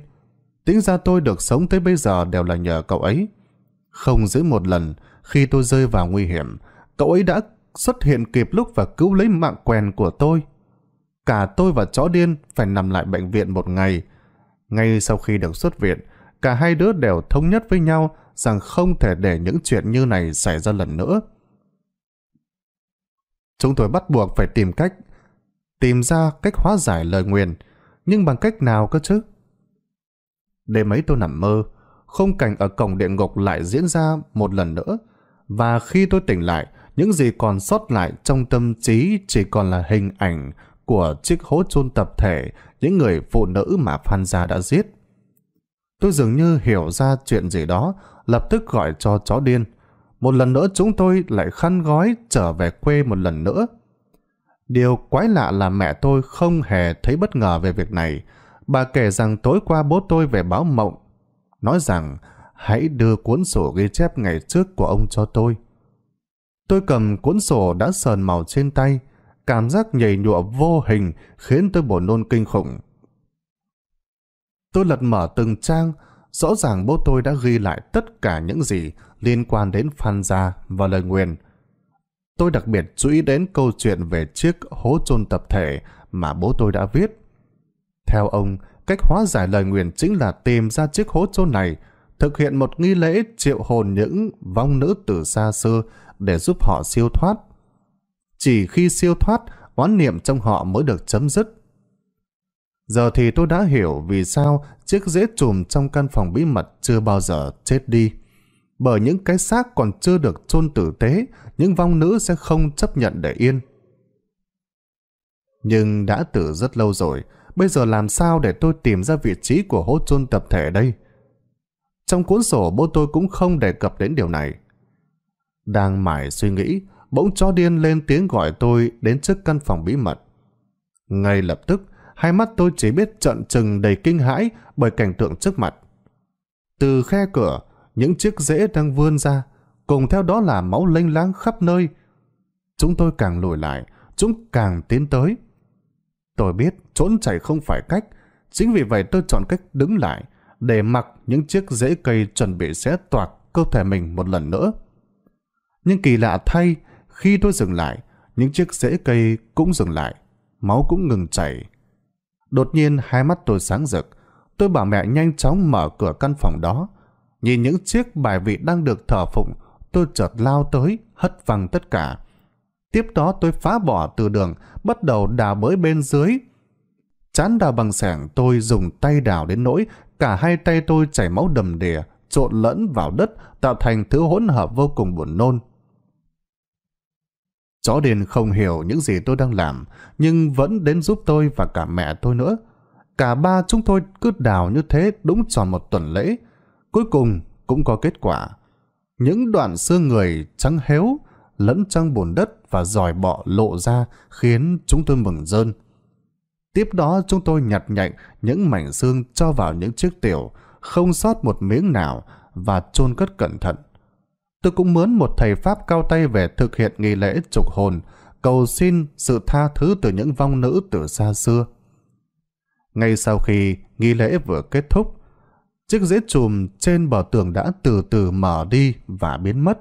Speaker 1: Tính ra tôi được sống tới bây giờ đều là nhờ cậu ấy. Không giữ một lần khi tôi rơi vào nguy hiểm, cậu ấy đã xuất hiện kịp lúc và cứu lấy mạng quèn của tôi. Cả tôi và chó điên phải nằm lại bệnh viện một ngày. Ngay sau khi được xuất viện, cả hai đứa đều thống nhất với nhau rằng không thể để những chuyện như này xảy ra lần nữa. Chúng tôi bắt buộc phải tìm cách, tìm ra cách hóa giải lời nguyền, nhưng bằng cách nào cơ chứ? Đêm ấy tôi nằm mơ, khung cảnh ở cổng địa ngục lại diễn ra một lần nữa, và khi tôi tỉnh lại, những gì còn sót lại trong tâm trí chỉ còn là hình ảnh của chiếc hố chôn tập thể những người phụ nữ mà Phan Gia đã giết. Tôi dường như hiểu ra chuyện gì đó, lập tức gọi cho chó điên. Một lần nữa chúng tôi lại khăn gói trở về quê một lần nữa. Điều quái lạ là mẹ tôi không hề thấy bất ngờ về việc này. Bà kể rằng tối qua bố tôi về báo mộng, nói rằng hãy đưa cuốn sổ ghi chép ngày trước của ông cho tôi. Tôi cầm cuốn sổ đã sờn màu trên tay, cảm giác nhảy nhụa vô hình khiến tôi buồn nôn kinh khủng. Tôi lật mở từng trang, rõ ràng bố tôi đã ghi lại tất cả những gì liên quan đến Phan Gia và lời nguyền. Tôi đặc biệt chú ý đến câu chuyện về chiếc hố chôn tập thể mà bố tôi đã viết. Theo ông, cách hóa giải lời nguyền chính là tìm ra chiếc hố chôn này, thực hiện một nghi lễ triệu hồn những vong nữ từ xa xưa để giúp họ siêu thoát. Chỉ khi siêu thoát, oán niệm trong họ mới được chấm dứt. Giờ thì tôi đã hiểu vì sao chiếc rễ trùm trong căn phòng bí mật chưa bao giờ chết đi. Bởi những cái xác còn chưa được chôn tử tế, những vong nữ sẽ không chấp nhận để yên. Nhưng đã tử rất lâu rồi, bây giờ làm sao để tôi tìm ra vị trí của hố chôn tập thể đây? Trong cuốn sổ bố tôi cũng không đề cập đến điều này. Đang mải suy nghĩ, bỗng chó điên lên tiếng gọi tôi đến trước căn phòng bí mật. Ngay lập tức, hai mắt tôi chỉ biết trợn trừng đầy kinh hãi bởi cảnh tượng trước mặt. Từ khe cửa, những chiếc rễ đang vươn ra, cùng theo đó là máu lênh láng khắp nơi. Chúng tôi càng lùi lại, chúng càng tiến tới. Tôi biết trốn chạy không phải cách, chính vì vậy tôi chọn cách đứng lại, để mặc những chiếc rễ cây chuẩn bị xé toạc cơ thể mình một lần nữa. Nhưng kỳ lạ thay, khi tôi dừng lại, những chiếc rễ cây cũng dừng lại, máu cũng ngừng chảy. Đột nhiên hai mắt tôi sáng rực, tôi bảo mẹ nhanh chóng mở cửa căn phòng đó. Nhìn những chiếc bài vị đang được thờ phụng, tôi chợt lao tới, hất văng tất cả. Tiếp đó tôi phá bỏ từ đường, bắt đầu đào bới bên dưới. Chán đào bằng sẻng tôi dùng tay đào đến nỗi cả hai tay tôi chảy máu đầm đìa, trộn lẫn vào đất tạo thành thứ hỗn hợp vô cùng buồn nôn. Chó điên không hiểu những gì tôi đang làm, nhưng vẫn đến giúp tôi và cả mẹ tôi nữa. Cả ba chúng tôi cứ đào như thế đúng tròn một tuần lễ. Cuối cùng cũng có kết quả. Những đoạn xương người trắng héo, lẫn trong bùn đất và giòi bọ lộ ra khiến chúng tôi mừng rơn. Tiếp đó chúng tôi nhặt nhạnh những mảnh xương cho vào những chiếc tiểu, không sót một miếng nào và chôn cất cẩn thận tôi cũng mướn một thầy Pháp cao tay về thực hiện nghi lễ trục hồn, cầu xin sự tha thứ từ những vong nữ từ xa xưa. Ngay sau khi nghi lễ vừa kết thúc, chiếc dĩa chùm trên bờ tường đã từ từ mở đi và biến mất.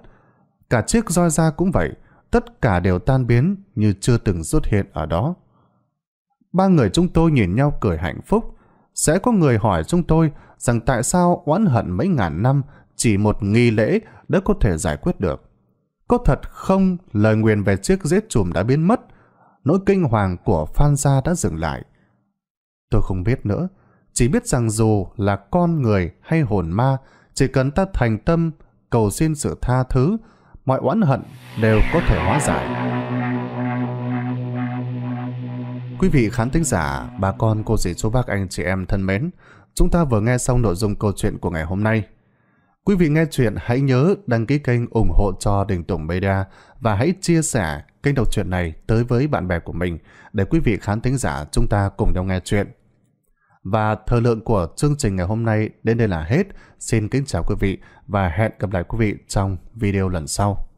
Speaker 1: Cả chiếc roi da cũng vậy, tất cả đều tan biến như chưa từng xuất hiện ở đó. Ba người chúng tôi nhìn nhau cười hạnh phúc. Sẽ có người hỏi chúng tôi rằng tại sao oán hận mấy ngàn năm chỉ một nghi lễ đã có thể giải quyết được. Có thật không, lời nguyền về chiếc giết chùm đã biến mất, nỗi kinh hoàng của Phan Gia đã dừng lại. Tôi không biết nữa, chỉ biết rằng dù là con người hay hồn ma, chỉ cần ta thành tâm, cầu xin sự tha thứ, mọi oán hận đều có thể hóa giải. Quý vị khán thính giả, bà con, cô dì chú bác, anh chị em thân mến, chúng ta vừa nghe xong nội dung câu chuyện của ngày hôm nay. Quý vị nghe chuyện hãy nhớ đăng ký kênh ủng hộ cho Đình Tùng Media và hãy chia sẻ kênh đọc truyện này tới với bạn bè của mình để quý vị khán thính giả chúng ta cùng nhau nghe chuyện. Và thời lượng của chương trình ngày hôm nay đến đây là hết. Xin kính chào quý vị và hẹn gặp lại quý vị trong video lần sau.